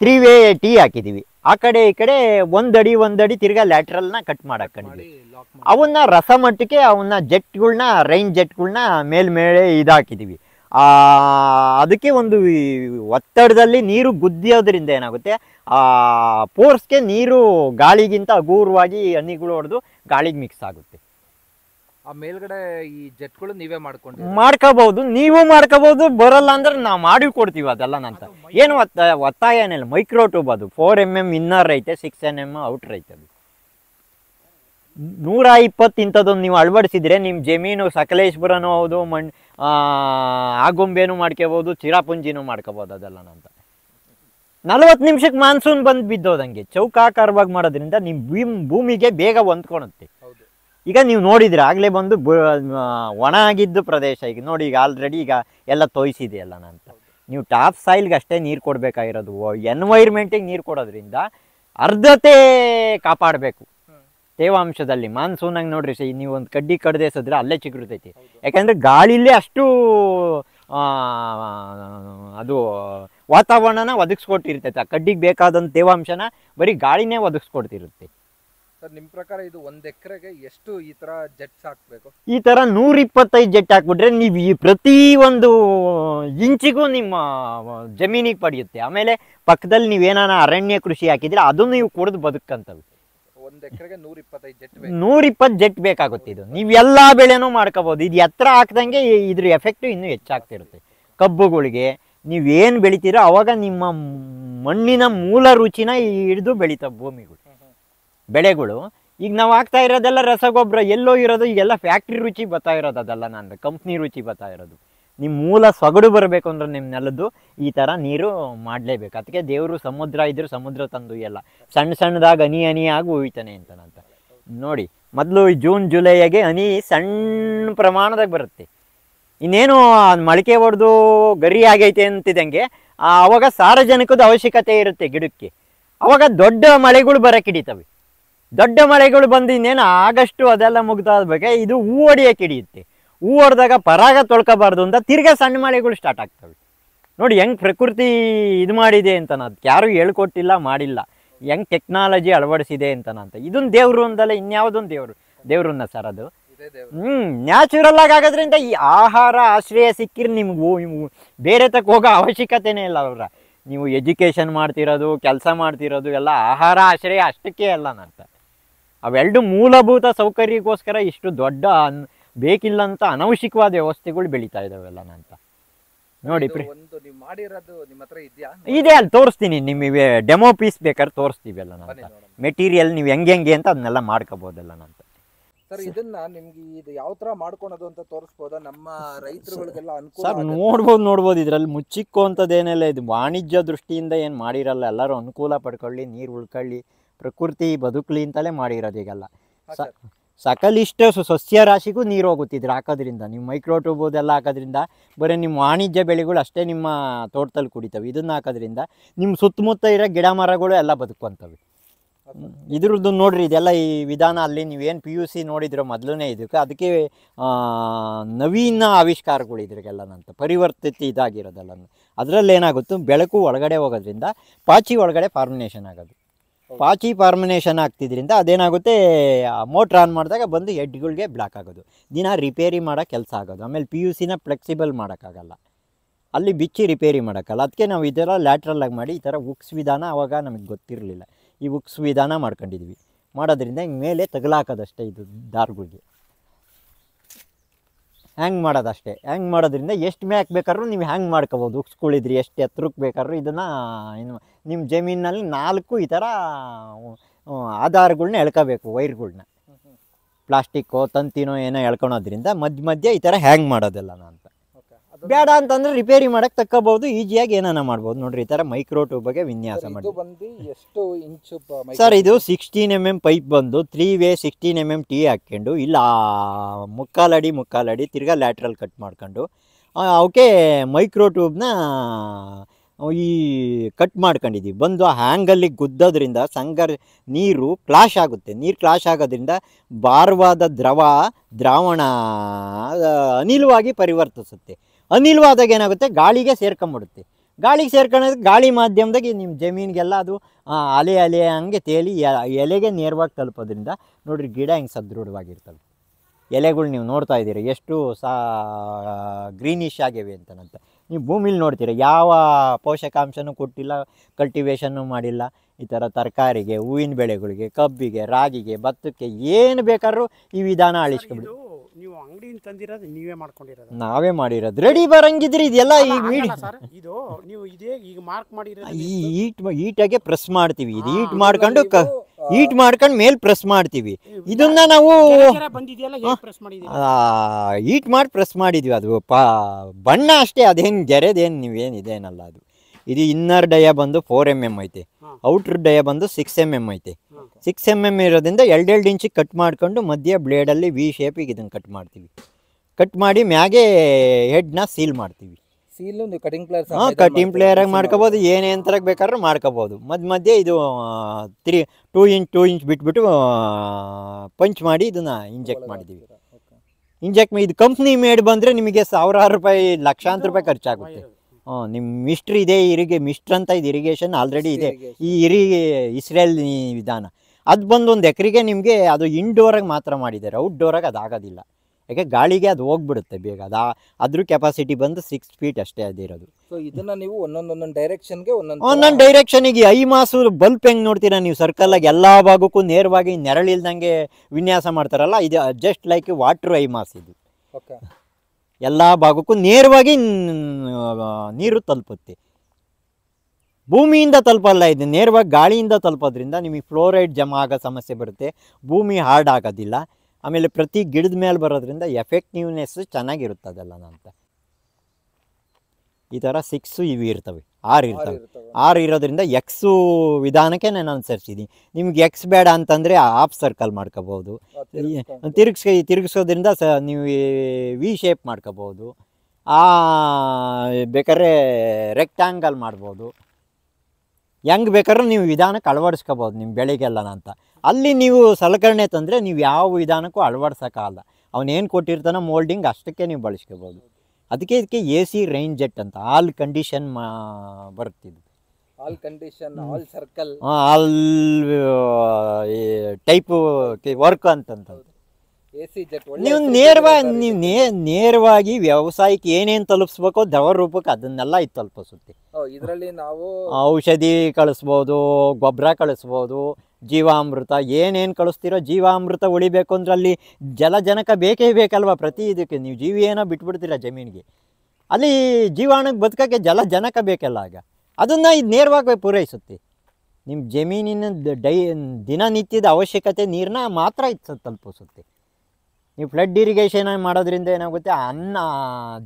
ತ್ರೀ ವೇ ಟೀ ಹಾಕಿದೀವಿ ಆ ಕಡೆ ಈ ಕಡೆ ಒಂದಡಿ ಒಂದಡಿ ತಿರ್ಗಾ ಲ್ಯಾಟ್ರಲ್ನ ಕಟ್ ಮಾಡಕ್ಕೆ ಅವನ್ನ ರಸ ಮಟ್ಟಕ್ಕೆ ಅವನ್ನ ಜೆಟ್ಗಳನ್ನ ರೈನ್ ಜೆಟ್ಗಳನ್ನ ಮೇಲ್ಮೇಲೆ ಇದಾಕಿದೀವಿ ಆ ಅದಕ್ಕೆ ಒಂದು ಒತ್ತಡದಲ್ಲಿ ನೀರು ಗುದ್ದಿಯೋದ್ರಿಂದ ಏನಾಗುತ್ತೆ ಆ ಪೋರ್ಸ್ಗೆ ನೀರು ಗಾಳಿಗಿಂತ ಅಗೂರವಾಗಿ ಹನಿಗಳು ಹೊಡೆದು ಗಾಳಿಗೆ ಮಿಕ್ಸ್ ಆಗುತ್ತೆ ಆ ಮೇಲ್ಗಡೆ ಈ ಜೆಟ್ಗಳು ನೀವೇ ಮಾಡ್ಕೊಂಡು ಮಾಡ್ಕೋಬಹುದು ನೀವು ಮಾಡ್ಕೋಬಹುದು ಬರಲ್ಲ ಅಂದ್ರೆ ನಾವು ಮಾಡಿ ಕೊಡ್ತೀವಿ ಅದೆಲ್ಲ ನಂತ ಏನು ಒತ್ತಾಯ ಒತ್ತಾಯ ಏನಿಲ್ಲ ಮೈಕ್ರೋ ಟ್ಯೂಬ್ ಅದು ಫೋರ್ ಎಮ್ ಎಮ್ ಇನ್ನರ್ ಐತೆ ಸಿಕ್ಸ್ ಎಮ್ ಎಮ್ ಔಟರ್ ಐತೆ ಅದು ನೂರ ಇಪ್ಪತ್ತು ಇಂಥದ್ದೊಂದು ನೀವು ಅಳವಡಿಸಿದ್ರೆ ನಿಮ್ಮ ಜಮೀನು ಸಕಲೇಶ್ಪುರನೂ ಹೌದು ಮಣ್ ಆಗುಂಬೆನೂ ಮಾಡ್ಕೋಬಹುದು ಚಿರಾಪುಂಜಿನೂ ಮಾಡ್ಕೋಬಹುದು ಅದೆಲ್ಲ ನಂತ ನಲ್ವತ್ತು ನಿಮಿಷಕ್ಕೆ ಮಾನ್ಸೂನ್ ಬಂದು ಬಿದ್ದೋದಂಗೆ ಚೌಕಾಕಾರವಾಗಿ ಮಾಡೋದ್ರಿಂದ ನಿಮ್ಮ ಭೂಮಿಗೆ ಬೇಗ ಹೊಂದ್ಕೊಳುತ್ತೆ ಈಗ ನೀವು ನೋಡಿದ್ರೆ ಆಗಲೇ ಬಂದು ಒಣ ಆಗಿದ್ದು ಪ್ರದೇಶ ಈಗ ನೋಡಿ ಈಗ ಆಲ್ರೆಡಿ ಈಗ ಎಲ್ಲ ತೋಯಿಸಿದೆಯಲ್ಲ ನಂತ ಅಂತ ನೀವು ಟಾಪ್ ಸಾಯಿಲ್ಗೆ ಅಷ್ಟೇ ನೀರು ಕೊಡಬೇಕಾಗಿರೋದು ಎನ್ವೈರ್ಮೆಂಟಿಗೆ ನೀರು ಕೊಡೋದ್ರಿಂದ ಅರ್ಧತೆ ಕಾಪಾಡಬೇಕು ತೇವಾಂಶದಲ್ಲಿ ಮಾನ್ಸೂನಾಗ ನೋಡ್ರಿ ಸರ್ ನೀವು ಒಂದು ಕಡ್ಡಿ ಕಡ್ದೇಸಿದ್ರೆ ಅಲ್ಲೇ ಚಿಗುರ್ತೈತಿ ಯಾಕಂದರೆ ಗಾಳಿಲೇ ಅಷ್ಟು ಅದು ವಾತಾವರಣನ ಒದಗಿಸ್ಕೊಟ್ಟಿರ್ತೈತೆ ಆ ಕಡ್ಡಿಗೆ ಬೇಕಾದಂಥ ತೇವಾಂಶನ ಬರೀ ಗಾಳಿನೇ ಒದಗಿಸ್ಕೊಡ್ತಿರುತ್ತೆ ನಿಮ್ ಪ್ರಕಾರ ಇದು ಒಂದ್ ಎಷ್ಟು ಈ ತರ ಜೆಟ್ಸ್ ಹಾಕ್ಬೇಕು ಈ ತರ ನೂರ ಇಪ್ಪತ್ತೈದು ಜೆಟ್ ಹಾಕ್ಬಿಟ್ರೆ ನೀವು ಈ ಪ್ರತಿ ಒಂದು ಇಂಚಿಗೂ ನಿಮ್ಮ ಜಮೀನಿಗೆ ಪಡೆಯುತ್ತೆ ಆಮೇಲೆ ಪಕ್ಕದಲ್ಲಿ ಏನಾನ ಅರಣ್ಯ ಕೃಷಿ ಹಾಕಿದ್ರೆ ಅದನ್ನ ನೀವು ಕುಡಿದು ಬದುಕಂತವ್ ಒಂದ್ ಎಕರೆಗೆ ನೂರ ಇಪ್ಪತ್ತೈದು ಜೆಟ್ ನೂರ ಇಪ್ಪತ್ತು ಜೆಟ್ ಬೇಕಾಗುತ್ತೆ ಇದು ನೀವು ಎಲ್ಲಾ ಬೆಳೆನೂ ಮಾಡ್ಕೋಬಹುದು ಇದು ಎತ್ತರ ಹಾಕ್ದಂಗೆ ಇದ್ರ ಎಫೆಕ್ಟ್ ಇನ್ನೂ ಹೆಚ್ಚಾಗ್ತಿರುತ್ತೆ ಕಬ್ಬುಗಳಿಗೆ ಏನ್ ಬೆಳಿತೀರೋ ಅವಾಗ ನಿಮ್ಮ ಮಣ್ಣಿನ ಮೂಲ ರುಚಿನ ಹಿಡಿದು ಬೆಳೀತಾವ ಭೂಮಿಗಳು ಬೆಳೆಗಳು ಈಗ ನಾವು ಹಾಕ್ತಾ ಇರೋದೆಲ್ಲ ರಸಗೊಬ್ಬರ ಎಲ್ಲೋ ಇರೋದು ಈಗೆಲ್ಲ ಫ್ಯಾಕ್ಟ್ರಿ ರುಚಿ ಬರ್ತಾ ಇರೋದು ಅದೆಲ್ಲ ನಾನು ಕಂಪ್ನಿ ರುಚಿ ಬರ್ತಾ ಇರೋದು ನಿಮ್ಮ ಮೂಲ ಸೊಗಡು ಬರಬೇಕು ಅಂದ್ರೆ ನಿಮ್ಮ ನೆಲದ್ದು ಈ ಥರ ನೀರು ಮಾಡಲೇಬೇಕು ಅದಕ್ಕೆ ದೇವರು ಸಮುದ್ರ ಇದ್ದರೂ ಸಮುದ್ರ ತಂದು ಎಲ್ಲ ಸಣ್ಣ ಸಣ್ಣದಾಗಿ ಹನಿ ಹನಿಯಾಗಿ ಉಯ್ತಾನೆ ಅಂತ ನೋಡಿ ಮೊದಲು ಜೂನ್ ಜುಲೈಗೆ ಹನಿ ಸಣ್ಣ ಪ್ರಮಾಣದಾಗ ಬರುತ್ತೆ ಇನ್ನೇನು ಮೊಳಕೆ ಹೊಡೆದು ಗರಿ ಆಗೈತೆ ಅಂತಿದ್ದಂಗೆ ಆವಾಗ ಸಾರ್ವಜನಿಕದ ಅವಶ್ಯಕತೆ ಇರುತ್ತೆ ಗಿಡಕ್ಕೆ ಆವಾಗ ದೊಡ್ಡ ಮಳೆಗಳು ಬರೋಕ್ಕೆ ಹಿಡಿತವೆ ದೊಡ್ಡ ಮಳೆಗಳು ಬಂದು ಇನ್ನೇನು ಅದೆಲ್ಲ ಅದೆಲ್ಲ ಬಗ್ಗೆ ಇದು ಹೂ ಹೊಡಿಯಕ್ಕೆ ಹಿಡಿಯುತ್ತೆ ಹೂ ಹೊಡೆದಾಗ ಪರಾಗ ತೊಳ್ಕೋಬಾರ್ದು ಅಂತ ತಿರ್ಗಾ ಸಣ್ಣ ಮಳೆಗಳು ಸ್ಟಾರ್ಟ್ ಆಗ್ತವೆ ನೋಡಿ ಹೆಂಗೆ ಪ್ರಕೃತಿ ಇದು ಮಾಡಿದೆ ಅಂತ ಅದಕ್ಕೆ ಯಾರೂ ಹೇಳ್ಕೊಟ್ಟಿಲ್ಲ ಮಾಡಿಲ್ಲ ಹೆಂಗ್ ಟೆಕ್ನಾಲಜಿ ಅಳವಡಿಸಿದೆ ಅಂತ ಅಂತ ಇದೊಂದು ದೇವ್ರು ಅಂದಲ್ಲ ಇನ್ಯಾವುದೊಂದು ದೇವ್ರು ದೇವ್ರನ್ನ ಸರ್ ಅದು ಹ್ಮ್ ನ್ಯಾಚುರಲ್ ಆಗಿ ಆಗೋದ್ರಿಂದ ಈ ಆಹಾರ ಆಶ್ರಯ ಸಿಕ್ಕಿರ್ ನಿಮ್ಗೆ ಬೇರೆ ತಕ್ಕ ಹೋಗೋ ಅವಶ್ಯಕತೆನೇ ಇಲ್ಲ ಅವರ ನೀವು ಎಜುಕೇಶನ್ ಮಾಡ್ತಿರೋದು ಕೆಲಸ ಮಾಡ್ತಿರೋದು ಎಲ್ಲ ಆಹಾರ ಆಶ್ರಯ ಅಷ್ಟಕ್ಕೆ ಅಲ್ಲ ಅಂತ ಅವೆರಡು ಮೂಲಭೂತ ಸೌಕರ್ಯಕ್ಕೋಸ್ಕರ ಇಷ್ಟು ದೊಡ್ಡ ಬೇಕಿಲ್ಲ ಅಂತ ಅನವಶ್ಯಕವಾದ ವ್ಯವಸ್ಥೆಗಳು ಬೆಳೀತಾ ಇದಾವೆಲ್ಲ ಅಂತ ನೋಡಿ ಇದೆ ಅಲ್ಲಿ ತೋರಿಸ್ತೀನಿ ನಿಮಗೆ ಡೆಮೋ ಪೀಸ್ ಬೇಕಾದ್ರೆ ತೋರಿಸ್ತೀವಿ ಎಲ್ಲ ನಾನು ಮೆಟೀರಿಯಲ್ ನೀವು ಹೆಂಗೆ ಹೆಂಗೆ ಅಂತ ಅದನ್ನೆಲ್ಲ ಮಾಡ್ಕೋಬೋದಲ್ಲ ನಂತ ಸರ್ ಇದನ್ನ ನಿಮ್ಗೆ ಇದು ಯಾವ ತರ ಮಾಡ್ಕೊಳೋದು ಅಂತ ತೋರಿಸ್ಬೋದಾ ನಮ್ಮ ರೈತರುಗಳಿಗೆಲ್ಲ ಅನುಕೂಲ ಸರ್ ನೋಡ್ಬೋದು ನೋಡ್ಬೋದು ಇದರಲ್ಲಿ ಮುಚ್ಚಿಕ್ಕು ಅಂತದೇನೆಲ್ಲ ಇದು ವಾಣಿಜ್ಯ ದೃಷ್ಟಿಯಿಂದ ಏನು ಮಾಡಿರಲ್ಲ ಎಲ್ಲರೂ ಅನುಕೂಲ ಪಡ್ಕೊಳ್ಳಿ ನೀರು ಉಳ್ಕೊಳ್ಳಿ ಪ್ರಕೃತಿ ಬದುಕಲಿ ಅಂತಲೇ ಮಾಡಿರೋದು ಈಗೆಲ್ಲ ಸಕಲಿಷ್ಟು ಸಸ್ಯ ರಾಶಿಗೂ ನೀರು ಹೋಗುತ್ತಿದ್ರೆ ಹಾಕೋದ್ರಿಂದ ನೀವು ಮೈಕ್ರೋ ಟ್ಯೂಬ್ ಹಾಕೋದ್ರಿಂದ ಬರೀ ನಿಮ್ಮ ವಾಣಿಜ್ಯ ಬೆಳೆಗಳು ಅಷ್ಟೇ ನಿಮ್ಮ ತೋಟದಲ್ಲಿ ಕುಡಿತವೆ ಇದನ್ನು ಹಾಕೋದ್ರಿಂದ ನಿಮ್ಮ ಸುತ್ತಮುತ್ತ ಇರೋ ಗಿಡ ಮರಗಳು ಎಲ್ಲ ಬದುಕುವಂಥವೆ ಇದ್ರದ್ದು ನೋಡಿರಿ ಇದೆಲ್ಲ ಈ ವಿಧಾನ ಅಲ್ಲಿ ನೀವೇನು ಪಿ ಯು ಸಿ ನೋಡಿದ್ರೋ ಮೊದಲನೇ ಇದಕ್ಕೆ ಅದಕ್ಕೆ ನವೀನ ಆವಿಷ್ಕಾರಗಳು ನಂತ ಪರಿವರ್ತಿತ ಇದಾಗಿರೋದೆಲ್ಲ ಅದರಲ್ಲಿ ಏನಾಗುತ್ತೆ ಬೆಳಕು ಒಳಗಡೆ ಹೋಗೋದ್ರಿಂದ ಪಾಚಿ ಒಳಗಡೆ ಫಾರ್ಮಿನೇಷನ್ ಆಗೋದು ಪಾಚಿ ಫಾರ್ಮಿನೇಷನ್ ಆಗ್ತಿದ್ರಿಂದ ಅದೇನಾಗುತ್ತೆ ಮೋಟ್ರ್ ಆನ್ ಮಾಡಿದಾಗ ಬಂದು ಹೆಡ್ಗಳಿಗೆ ಬ್ಲಾಕ್ ಆಗೋದು ದಿನ ರಿಪೇರಿ ಮಾಡೋ ಕೆಲಸ ಆಗೋದು ಆಮೇಲೆ ಪಿ ಯು ಸಿನ ಫ್ಲೆಕ್ಸಿಬಲ್ ಮಾಡೋಕ್ಕಾಗಲ್ಲ ಅಲ್ಲಿ ಬಿಚ್ಚಿ ರಿಪೇರಿ ಮಾಡೋಕ್ಕಲ್ಲ ಅದಕ್ಕೆ ನಾವು ಇದೆಲ್ಲ ಲ್ಯಾಟ್ರಲ್ಲಾಗಿ ಮಾಡಿ ಈ ಥರ ಉಕ್ಸ್ ವಿಧಾನ ಅವಾಗ ನಮಗೆ ಗೊತ್ತಿರಲಿಲ್ಲ ಈ ಉಕ್ಸ್ ವಿಧಾನ ಮಾಡ್ಕೊಂಡಿದ್ವಿ ಮಾಡೋದ್ರಿಂದ ಮೇಲೆ ತಗಲಾಕೋದಷ್ಟೇ ಇದು ದಾರ್ಗಳಿಗೆ ಹ್ಯಾಂಗ್ ಮಾಡೋದಷ್ಟೇ ಅಷ್ಟೇ ಹ್ಯಾಂಗ್ ಮಾಡೋದ್ರಿಂದ ಎಷ್ಟು ಮ್ಯಾಕ್ ಬೇಕಾದ್ರೂ ನೀವು ಹ್ಯಾಂಗ್ ಮಾಡ್ಕೋಬೋದು ಉಕ್ಸ್ಗಳಿದ್ರಿ ಎಷ್ಟು ಎತ್ತರಕ್ಕೆ ಬೇಕಾದ್ರೂ ಇದನ್ನು ಏನು ನಿಮ್ಮ ಜಮೀನಲ್ಲಿ ನಾಲ್ಕು ಈ ಥರ ಆಧಾರಗಳನ್ನ ಎಳ್ಕೋಬೇಕು ವೈರ್ಗಳನ್ನ ಪ್ಲಾಸ್ಟಿಕ್ಕೋ ತಂತಿನೋ ಏನೋ ಎಳ್ಕೊಳೋದ್ರಿಂದ ಮಧ್ಯ ಮಧ್ಯೆ ಈ ಥರ ಹ್ಯಾಂಗ್ ಮಾಡೋದಿಲ್ಲ ನಾನು ಬೇಡ ಅಂತಂದ್ರೆ ರಿಪೇರಿ ಮಾಡಕ್ ತಕ್ಕಬಹುದು ಈಜಿಯಾಗಿ ಏನಾನ ಮಾಡ್ಬೋದು ನೋಡ್ರಿ ಈ ತರ ಮೈಕ್ರೋ ಟ್ಯೂಬ್ಗೆ ವಿನ್ಯಾಸ ಮಾಡಿ ಬಂದು ಎಷ್ಟು ಇಂಚು ಸರ್ ಇದು ಸಿಕ್ಸ್ಟೀನ್ ಎಮ್ ಎಮ್ ಪೈಪ್ ಬಂದು three way sixteen M M tee ಹಾಕೊಂಡು ಇಲ್ಲ ಮುಕ್ಕಾಲಡಿ ಮುಕ್ಕಾಲಡಿ ತಿರ್ಗಾ ಲ್ಯಾಟ್ರಲ್ ಕಟ್ ಮಾಡ್ಕೊಂಡು ಅವಕ್ಕೆ ಮೈಕ್ರೋ ಟ್ಯೂಬ್ನ ಈ ಕಟ್ ಮಾಡ್ಕೊಂಡಿದೀವಿ ಬಂದು ಆ ಹ್ಯಾಂಗಲ್ಲಿ ಗುದ್ದೋದ್ರಿಂದ ಸಂಗರ್ ನೀರು ಕ್ಲಾಶ್ ಆಗುತ್ತೆ ನೀರು ಕ್ಲಾಶ್ ಆಗೋದ್ರಿಂದ ಭಾರವಾದ ದ್ರವ ದ್ರಾವಣ ಅನಿಲವಾಗಿ ಪರಿವರ್ತಿಸುತ್ತೆ ಅನಿಲವಾದಾಗ ಏನಾಗುತ್ತೆ ಗಾಳಿಗೆ ಸೇರ್ಕೊಂಬಿಡುತ್ತೆ ಗಾಳಿಗೆ ಸೇರ್ಕೊಳ್ಳೋದಕ್ಕೆ ಗಾಳಿ ಮಾಧ್ಯಮದಾಗ ನಿಮ್ಮ ಜಮೀನಿಗೆಲ್ಲ ಅದು ಅಲೆ ಅಲೆ ಹಂಗೆ ತೇಲಿ ಎಲೆಗೆ ನೇರವಾಗಿ ತಲುಪೋದ್ರಿಂದ ನೋಡಿರಿ ಗಿಡ ಹೆಂಗೆ ಸದೃಢವಾಗಿರ್ತವೆ ಎಲೆಗಳು ನೀವು ನೋಡ್ತಾ ಇದ್ದೀರಿ ಎಷ್ಟು ಸಾ ಗ್ರೀನಿಶ್ ಆಗಿವೆ ಅಂತನಂತ ನೀವು ಭೂಮಿಲಿ ನೋಡ್ತೀರಿ ಯಾವ ಪೋಷಕಾಂಶನೂ ಕೊಟ್ಟಿಲ್ಲ ಕಲ್ಟಿವೇಷನ್ನು ಮಾಡಿಲ್ಲ ಈ ಥರ ತರಕಾರಿಗೆ ಹೂವಿನ ಬೆಳೆಗಳಿಗೆ ಕಬ್ಬಿಗೆ ರಾಗಿಗೆ ಭತ್ತಕ್ಕೆ ಏನು ಬೇಕಾದ್ರೂ ಈ ವಿಧಾನ ಅಳಿಸ್ಕೊಂಡು ನೀವು ಅಂಗಡಿಯಿಂದ ತಂದಿರೋದು ನೀವೇ ಮಾಡ್ಕೊಂಡಿರೋದು ನಾವೇ ಮಾಡಿರೋದು ರೆಡಿ ಬರಂಗಿದ್ರಿ ಇದೆಲ್ಲ ಈಗ ಮೀಡಿ ಇದು ನೀವು ಇದೇ ಈಗ ಮಾರ್ಕ್ ಮಾಡಿರೋ ಈಟ್ ಈಟಾಗೆ ಪ್ರೆಸ್ ಮಾಡ್ತೀವಿ ಇದು ಈಟ್ ಮಾಡ್ಕೊಂಡು ಈಟ್ ಮಾಡ್ಕೊಂಡು ಮೇಲ್ ಪ್ರೆಸ್ ಮಾಡ್ತೀವಿ ಇದನ್ನ ನಾವು ಈಟ್ ಮಾಡಿ ಪ್ರೆಸ್ ಮಾಡಿದ್ವಿ ಅದು ಬಣ್ಣ ಅಷ್ಟೇ ಅದೇನು ಗೆರೆದೇನು ಇದೇನಲ್ಲ ಅದು ಇದು ಇನ್ನರ್ ಡಯ ಬಂದು ಫೋರ್ ಎಮ್ ಎಮ್ ಐತೆ ಔಟ್ರ್ ಡಯ ಬಂದು ಸಿಕ್ಸ್ ಎಮ್ ಎಮ್ ಐತೆ ಸಿಕ್ಸ್ ಎಮ್ ಎಮ್ ಇರೋದ್ರಿಂದ ಎರಡು ಇಂಚಿಗೆ ಕಟ್ ಮಾಡ್ಕೊಂಡು ಮಧ್ಯ ಬ್ಲೇಡಲ್ಲಿ ವಿ ಶೇಪಿಗೆ ಇದನ್ನು ಕಟ್ ಮಾಡ್ತೀವಿ ಕಟ್ ಮಾಡಿ ಮ್ಯಾಗೆ ಹೆಡ್ನ ಸೀಲ್ ಮಾಡ್ತೀವಿ ಸೀಲ್ ಒಂದು ಕಟಿಂಗ್ ಪ್ಲೇಯರ್ ಹಾಂ ಕಟಿಂಗ್ ಪ್ಲೇಯರಾಗಿ ಮಾಡ್ಕೋಬೋದು ಏನೇ ಅಂತರಾಗ ಬೇಕಾದ್ರೂ ಮಾಡ್ಕೋಬೋದು ಮಧ್ಯ ಮಧ್ಯೆ ಇದು three two inch two inch ಬಿಟ್ಬಿಟ್ಟು ಪಂಚ್ ಮಾಡಿ ಇದನ್ನು ಇಂಜೆಕ್ಟ್ ಮಾಡಿದ್ದೀವಿ ಇಂಜೆಕ್ಟ್ ಇದು ಕಂಪ್ನಿ ಮೇಡ್ ಬಂದರೆ ನಿಮಗೆ ಸಾವಿರಾರು ರೂಪಾಯಿ ಲಕ್ಷಾಂತರ ರೂಪಾಯಿ ಖರ್ಚಾಗುತ್ತೆ ನಿಮ್ಮ ಮಿಸ್ಟ್ರ್ ಇದೆ ಇರಿಗೆ ಮಿಸ್ಟ್ರ್ ಅಂತ ಇದು ಇರಿಗೇಷನ್ ಆಲ್ರೆಡಿ ಇದೆ ಈ ಇರಿ ಇಸ್ರೇಲ್ ವಿಧಾನ ಅದು ಬಂದು ಒಂದು ಎಕರೆಗೆ ನಿಮಗೆ ಅದು ಇಂಡೋರಾಗಿ ಮಾತ್ರ ಮಾಡಿದ್ದಾರೆ ಔಟ್ಡೋರಾಗಿ ಅದು ಆಗೋದಿಲ್ಲ ಯಾಕೆ ಗಾಳಿಗೆ ಅದು ಹೋಗ್ಬಿಡುತ್ತೆ ಬೇಗ ಅದು ಅದ್ರ ಕೆಪಾಸಿಟಿ ಬಂದು ಸಿಕ್ಸ್ ಫೀಟ್ ಅಷ್ಟೇ ಅದಿರೋದು ಸೊ ಇದನ್ನ ನೀವು ಒಂದೊಂದೊಂದೊಂದು ಡೈರೆಕ್ಷನ್ಗೆ ಒಂದೊಂದು ಒಂದೊಂದು ಡೈರೆಕ್ಷನಿಗೆ ಐ ಮಾಸು ಬಲ್ಪ್ ಹೆಂಗೆ ನೋಡ್ತೀರಾ ನೀವು ಆಗಿ ಎಲ್ಲ ಭಾಗಕ್ಕೂ ನೇರವಾಗಿ ನೆರಳಿಲ್ದಂಗೆ ವಿನ್ಯಾಸ ಮಾಡ್ತಾರಲ್ಲ ಇದು ಜಸ್ಟ್ ಲೈಕ್ ವಾಟ್ರ್ ಐ ಮಾಸ್ ಇದು ಓಕೆ ಎಲ್ಲ ಭಾಗಕ್ಕೂ ನೇರವಾಗಿ ನೀರು ತಲುಪುತ್ತೆ ಭೂಮಿಯಿಂದ ತಲುಪಲ್ಲ ಇದು ನೇರವಾಗಿ ಗಾಳಿಯಿಂದ ತಲುಪೋದ್ರಿಂದ ನಿಮಗೆ ಫ್ಲೋರೈಡ್ ಜಮಾ ಆಗೋ ಸಮಸ್ಯೆ ಬರುತ್ತೆ ಭೂಮಿ ಹಾರ್ಡ್ ಆಗೋದಿಲ್ಲ ಆಮೇಲೆ ಪ್ರತಿ ಗಿಡದ ಮೇಲೆ ಬರೋದ್ರಿಂದ ಚೆನ್ನಾಗಿರುತ್ತೆ ಚೆನ್ನಾಗಿರುತ್ತದಲ್ಲ ನಂತ ಈ ಥರ ಸಿಕ್ಸು ಇವು ಇರ್ತವೆ ಆರು ಇರ್ತವೆ ಆರು ಇರೋದ್ರಿಂದ ಎಕ್ಸು ವಿಧಾನಕ್ಕೆ ನಾನು ಅನುಸರಿಸಿದ್ದೀನಿ ನಿಮ್ಗೆ ಎಕ್ಸ್ ಬೇಡ ಅಂತಂದರೆ ಆಫ್ ಸರ್ಕಲ್ ಮಾಡ್ಕೋಬೋದು ತಿರುಗಿಸ್ ತಿರುಗಿಸೋದ್ರಿಂದ ಸ ನೀವು ವಿ ಶೇಪ್ ಮಾಡ್ಕೋಬೋದು ಆ ಬೇಕಾದ್ರೆ ರೆಕ್ಟ್ಯಾಂಗಲ್ ಮಾಡ್ಬೋದು ಹೆಂಗೆ ಬೇಕಾದ್ರೆ ನೀವು ವಿಧಾನಕ್ಕೆ ಅಳವಡಿಸ್ಕೋಬೋದು ನಿಮ್ಮ ಬೆಳಿಗ್ಗೆಲ್ಲ ಅಂತ ಅಲ್ಲಿ ನೀವು ಸಲಕರಣೆ ತಂದರೆ ನೀವು ಯಾವ ವಿಧಾನಕ್ಕೂ ಅಳವಡಿಸೋಕ್ಕಾಗಲ್ಲ ಅವನೇನು ಕೊಟ್ಟಿರ್ತಾನೋ ಮೋಲ್ಡಿಂಗ್ ಅಷ್ಟಕ್ಕೆ ನೀವು ಬಳಸ್ಕೋಬೋದು ಅದಕ್ಕೆ ಇದಕ್ಕೆ ಎ ಸಿ ರೈನ್ ಜೆಟ್ ಅಂತ ಆಲ್ ಕಂಡೀಷನ್ ಮಾ all condition all circle all type work ಅಂತಂತ ನೀವು ನೇರವಾಗಿ ನೀವು ನೇ ನೇರವಾಗಿ ವ್ಯವಸಾಯಕ್ಕೆ ಏನೇನು ತಲುಪಿಸ್ಬೇಕೋ ದವ ರೂಪಕ್ಕೆ ಅದನ್ನೆಲ್ಲ ಇದು ತಲುಪಿಸುತ್ತೆ ಇದರಲ್ಲಿ ನಾವು ಔಷಧಿ ಕಳಿಸ್ಬೋದು ಗೊಬ್ಬರ ಕಳಿಸ್ಬೋದು ಜೀವಾಮೃತ ಏನೇನು ಕಳಿಸ್ತೀರೋ ಜೀವಾಮೃತ ಉಳಿಬೇಕು ಅಂದ್ರೆ ಅಲ್ಲಿ ಜಲಜನಕ ಬೇಕೇ ಬೇಕಲ್ವಾ ಪ್ರತಿ ಇದಕ್ಕೆ ನೀವು ಜೀವಿ ಏನೋ ಬಿಟ್ಬಿಡ್ತೀರಾ ಜಮೀನಿಗೆ ಅಲ್ಲಿ ಜೀವಾಣಕ್ಕೆ ಬದುಕೋಕ್ಕೆ ಜಲಜನಕ ಬೇಕಲ್ಲ ಆಗ ಅದನ್ನು ಇದು ನೇರವಾಗಿ ಪೂರೈಸುತ್ತೆ ನಿಮ್ಮ ಜಮೀನಿನ ಡೈ ದಿನನಿತ್ಯದ ಅವಶ್ಯಕತೆ ನೀರನ್ನ ಮಾತ್ರ ಇದು ತಲುಪಿಸುತ್ತೆ ನೀವು ಫ್ಲಡ್ ಇರಿಗೇಷನ್ ಮಾಡೋದ್ರಿಂದ ಏನಾಗುತ್ತೆ ಅನ್ನ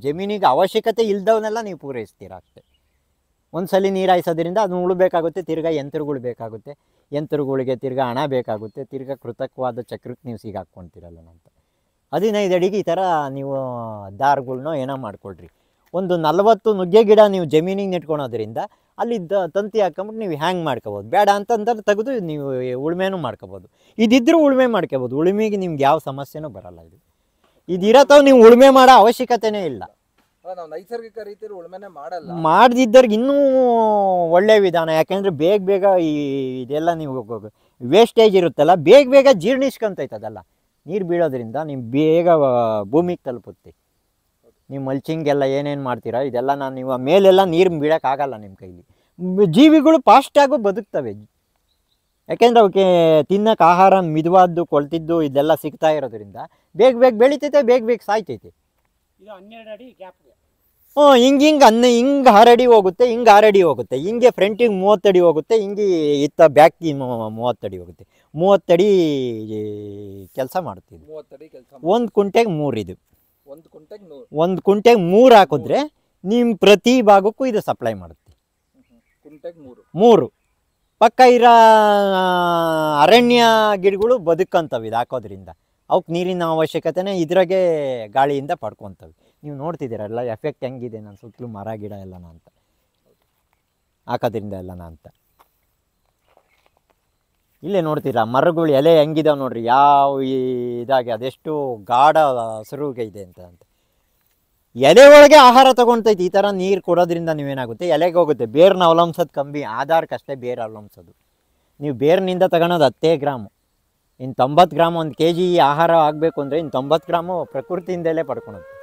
ಜಮೀನಿಗೆ ಅವಶ್ಯಕತೆ ಇಲ್ದವನ್ನೆಲ್ಲ ನೀವು ಪೂರೈಸ್ತೀರ ಅಷ್ಟೆ ಒಂದು ಸಲ ನೀರು ಹಾಯಿಸೋದ್ರಿಂದ ಅದನ್ನು ಉಳಬೇಕಾಗುತ್ತೆ ತಿರ್ಗಾ ಯಂತ್ರಗಳು ಬೇಕಾಗುತ್ತೆ ಯಂತ್ರಗಳಿಗೆ ತಿರ್ಗಾ ಹಣ ಬೇಕಾಗುತ್ತೆ ತಿರ್ಗಾ ಕೃತಕವಾದ ಚಕ್ರಕ್ಕೆ ನೀವು ಸಿಗಾಕ್ಕೊಳ್ತೀರಲ್ಲ ಅಂತ ಹದಿನೈದು ಅಡಿಗೆ ಈ ಥರ ನೀವು ದಾರಗಳನ್ನೋ ಏನೋ ಮಾಡಿಕೊಡ್ರಿ ಒಂದು ನಲವತ್ತು ನುಗ್ಗೆ ಗಿಡ ನೀವು ಜಮೀನಿಗೆ ನೆಟ್ಕೊಳೋದ್ರಿಂದ ಅಲ್ಲಿ ತಂತಿ ಹಾಕೊಂಬಿಟ್ಟು ನೀವು ಹ್ಯಾಂಗ್ ಮಾಡ್ಕೋಬೋದು ಬೇಡ ಅಂತಂದ್ರೆ ತೆಗೆದು ನೀವು ಉಳುಮೆನೂ ಮಾಡ್ಕೋಬೋದು ಇದಿದ್ದರೂ ಉಳುಮೆ ಮಾಡ್ಕೋಬೋದು ಉಳುಮೆಗೆ ನಿಮ್ಗೆ ಯಾವ ಸಮಸ್ಯೆನೂ ಬರಲ್ಲ ಇದು ಇದಿರತ್ತವ ನೀವು ಉಳುಮೆ ಮಾಡೋ ಅವಶ್ಯಕತೆನೇ ಇಲ್ಲ ನೈಸರ್ಗಿಕ ರೀತಿಯಲ್ಲಿ ಉಳುಮೆನೆ ಮಾಡಲ್ಲ ಮಾಡದಿದ್ದವ್ರಿಗೆ ಇನ್ನೂ ಒಳ್ಳೆ ವಿಧಾನ ಯಾಕೆಂದರೆ ಬೇಗ ಬೇಗ ಈ ಇದೆಲ್ಲ ನೀವು ವೇಸ್ಟೇಜ್ ಇರುತ್ತಲ್ಲ ಬೇಗ ಬೇಗ ಜೀರ್ಣಿಸ್ಕೊಂತೈತದಲ್ಲ ನೀರು ಬೀಳೋದ್ರಿಂದ ನೀವು ಬೇಗ ಭೂಮಿಗೆ ತಲುಪುತ್ತೆ ನೀವು ಮಲ್ಚಿಂಗ್ ಎಲ್ಲ ಏನೇನು ಮಾಡ್ತೀರಾ ಇದೆಲ್ಲ ನಾನು ನೀವು ಮೇಲೆಲ್ಲ ನೀರು ಬೀಳೋಕ್ಕಾಗಲ್ಲ ನಿಮ್ಮ ಕೈಲಿ ಜೀವಿಗಳು ಫಾಸ್ಟಾಗೂ ಬದುಕ್ತವೆ ಯಾಕೆಂದ್ರೆ ಅವಕ್ಕೆ ತಿನ್ನಕ್ಕೆ ಆಹಾರ ಮಿದುವಾದ್ದು ಕೊಳ್ತಿದ್ದು ಇದೆಲ್ಲ ಸಿಗ್ತಾ ಇರೋದ್ರಿಂದ ಬೇಗ ಬೇಗ ಬೆಳಿತೈತೆ ಬೇಗ ಬೇಗ ಸಾಯ್ತೈತೆ ಅಡಿ ಹ್ಞೂ ಹಿಂಗೆ ಹಿಂಗೆ ಅನ್ನ ಹಿಂಗೆ ಹರಡಿ ಹೋಗುತ್ತೆ ಹಿಂಗೆ ಆರಡಿ ಹೋಗುತ್ತೆ ಹಿಂಗೆ ಫ್ರಂಟಿಗೆ ಮೂವತ್ತಡಿ ಹೋಗುತ್ತೆ ಹಿಂಗೆ ಇತ್ತ ಬ್ಯಾಕ್ಗೆ ಮೂವತ್ತಡಿ ಹೋಗುತ್ತೆ ಮೂವತ್ತಡಿ ಕೆಲಸ ಮಾಡ್ತೀವಿ ಒಂದು ಕುಂಟೆಗೆ ಮೂರು ಇದು ಒಂದು ಕುಂಟೆಗೆ ಮೂರು ಹಾಕಿದ್ರೆ ನಿಮ್ಮ ಪ್ರತಿ ಭಾಗಕ್ಕೂ ಇದು ಸಪ್ಲೈ ಮಾಡುತ್ತೆ ಮೂರು ಪಕ್ಕ ಇರೋ ಅರಣ್ಯ ಗಿಡಗಳು ಬದುಕಂತವೆ ಇದು ಹಾಕೋದ್ರಿಂದ ಅವಕ್ಕೆ ನೀರಿನ ಅವಶ್ಯಕತೆನೇ ಇದ್ರಾಗೆ ಗಾಳಿಯಿಂದ ಪಡ್ಕೊತವೆ ನೀವು ನೋಡ್ತಿದ್ದೀರಲ್ಲ ಎಫೆಕ್ಟ್ ಹೆಂಗಿದೆ ನನ್ನ ಸುತ್ತಲೂ ಮರ ಗಿಡ ಎಲ್ಲ ಅಂತ ಹಾಕೋದ್ರಿಂದ ಎಲ್ಲನ ಅಂತ ಇಲ್ಲೇ ನೋಡ್ತೀರಾ ಮರಗಳು ಎಲೆ ಹೆಂಗಿದಾವೆ ನೋಡ್ರಿ ಯಾವ ಇದಾಗಿ ಅದೆಷ್ಟು ಗಾಢ ಸರುಗೆ ಇದೆ ಅಂತ ಅಂತ ಎಲೆ ಒಳಗೆ ಆಹಾರ ತಗೊಂತೈತಿ ಈ ತರ ನೀರು ಕೊಡೋದ್ರಿಂದ ನೀವೇನಾಗುತ್ತೆ ಎಲೆಗೆ ಹೋಗುತ್ತೆ ಬೇರ್ನ ಅವಲಂಬಿಸೋದು ಕಮ್ಮಿ ಆಧಾರಕ್ಕಷ್ಟೇ ಬೇರ್ ಅವಲಂಬಿಸೋದು ನೀವು ಬೇರ್ನಿಂದ ತಗೊಳೋದು ಹತ್ತೇ ಗ್ರಾಮು ಇನ್ನು ತೊಂಬತ್ತು ಗ್ರಾಮ್ ಒಂದು ಕೆ ಜಿ ಆಹಾರ ಆಗಬೇಕು ಅಂದರೆ ಇನ್ನು ತೊಂಬತ್ತು ಗ್ರಾಮು ಪ್ರಕೃತಿಯಿಂದಲೇ ಪಡ್ಕೊಳೋದು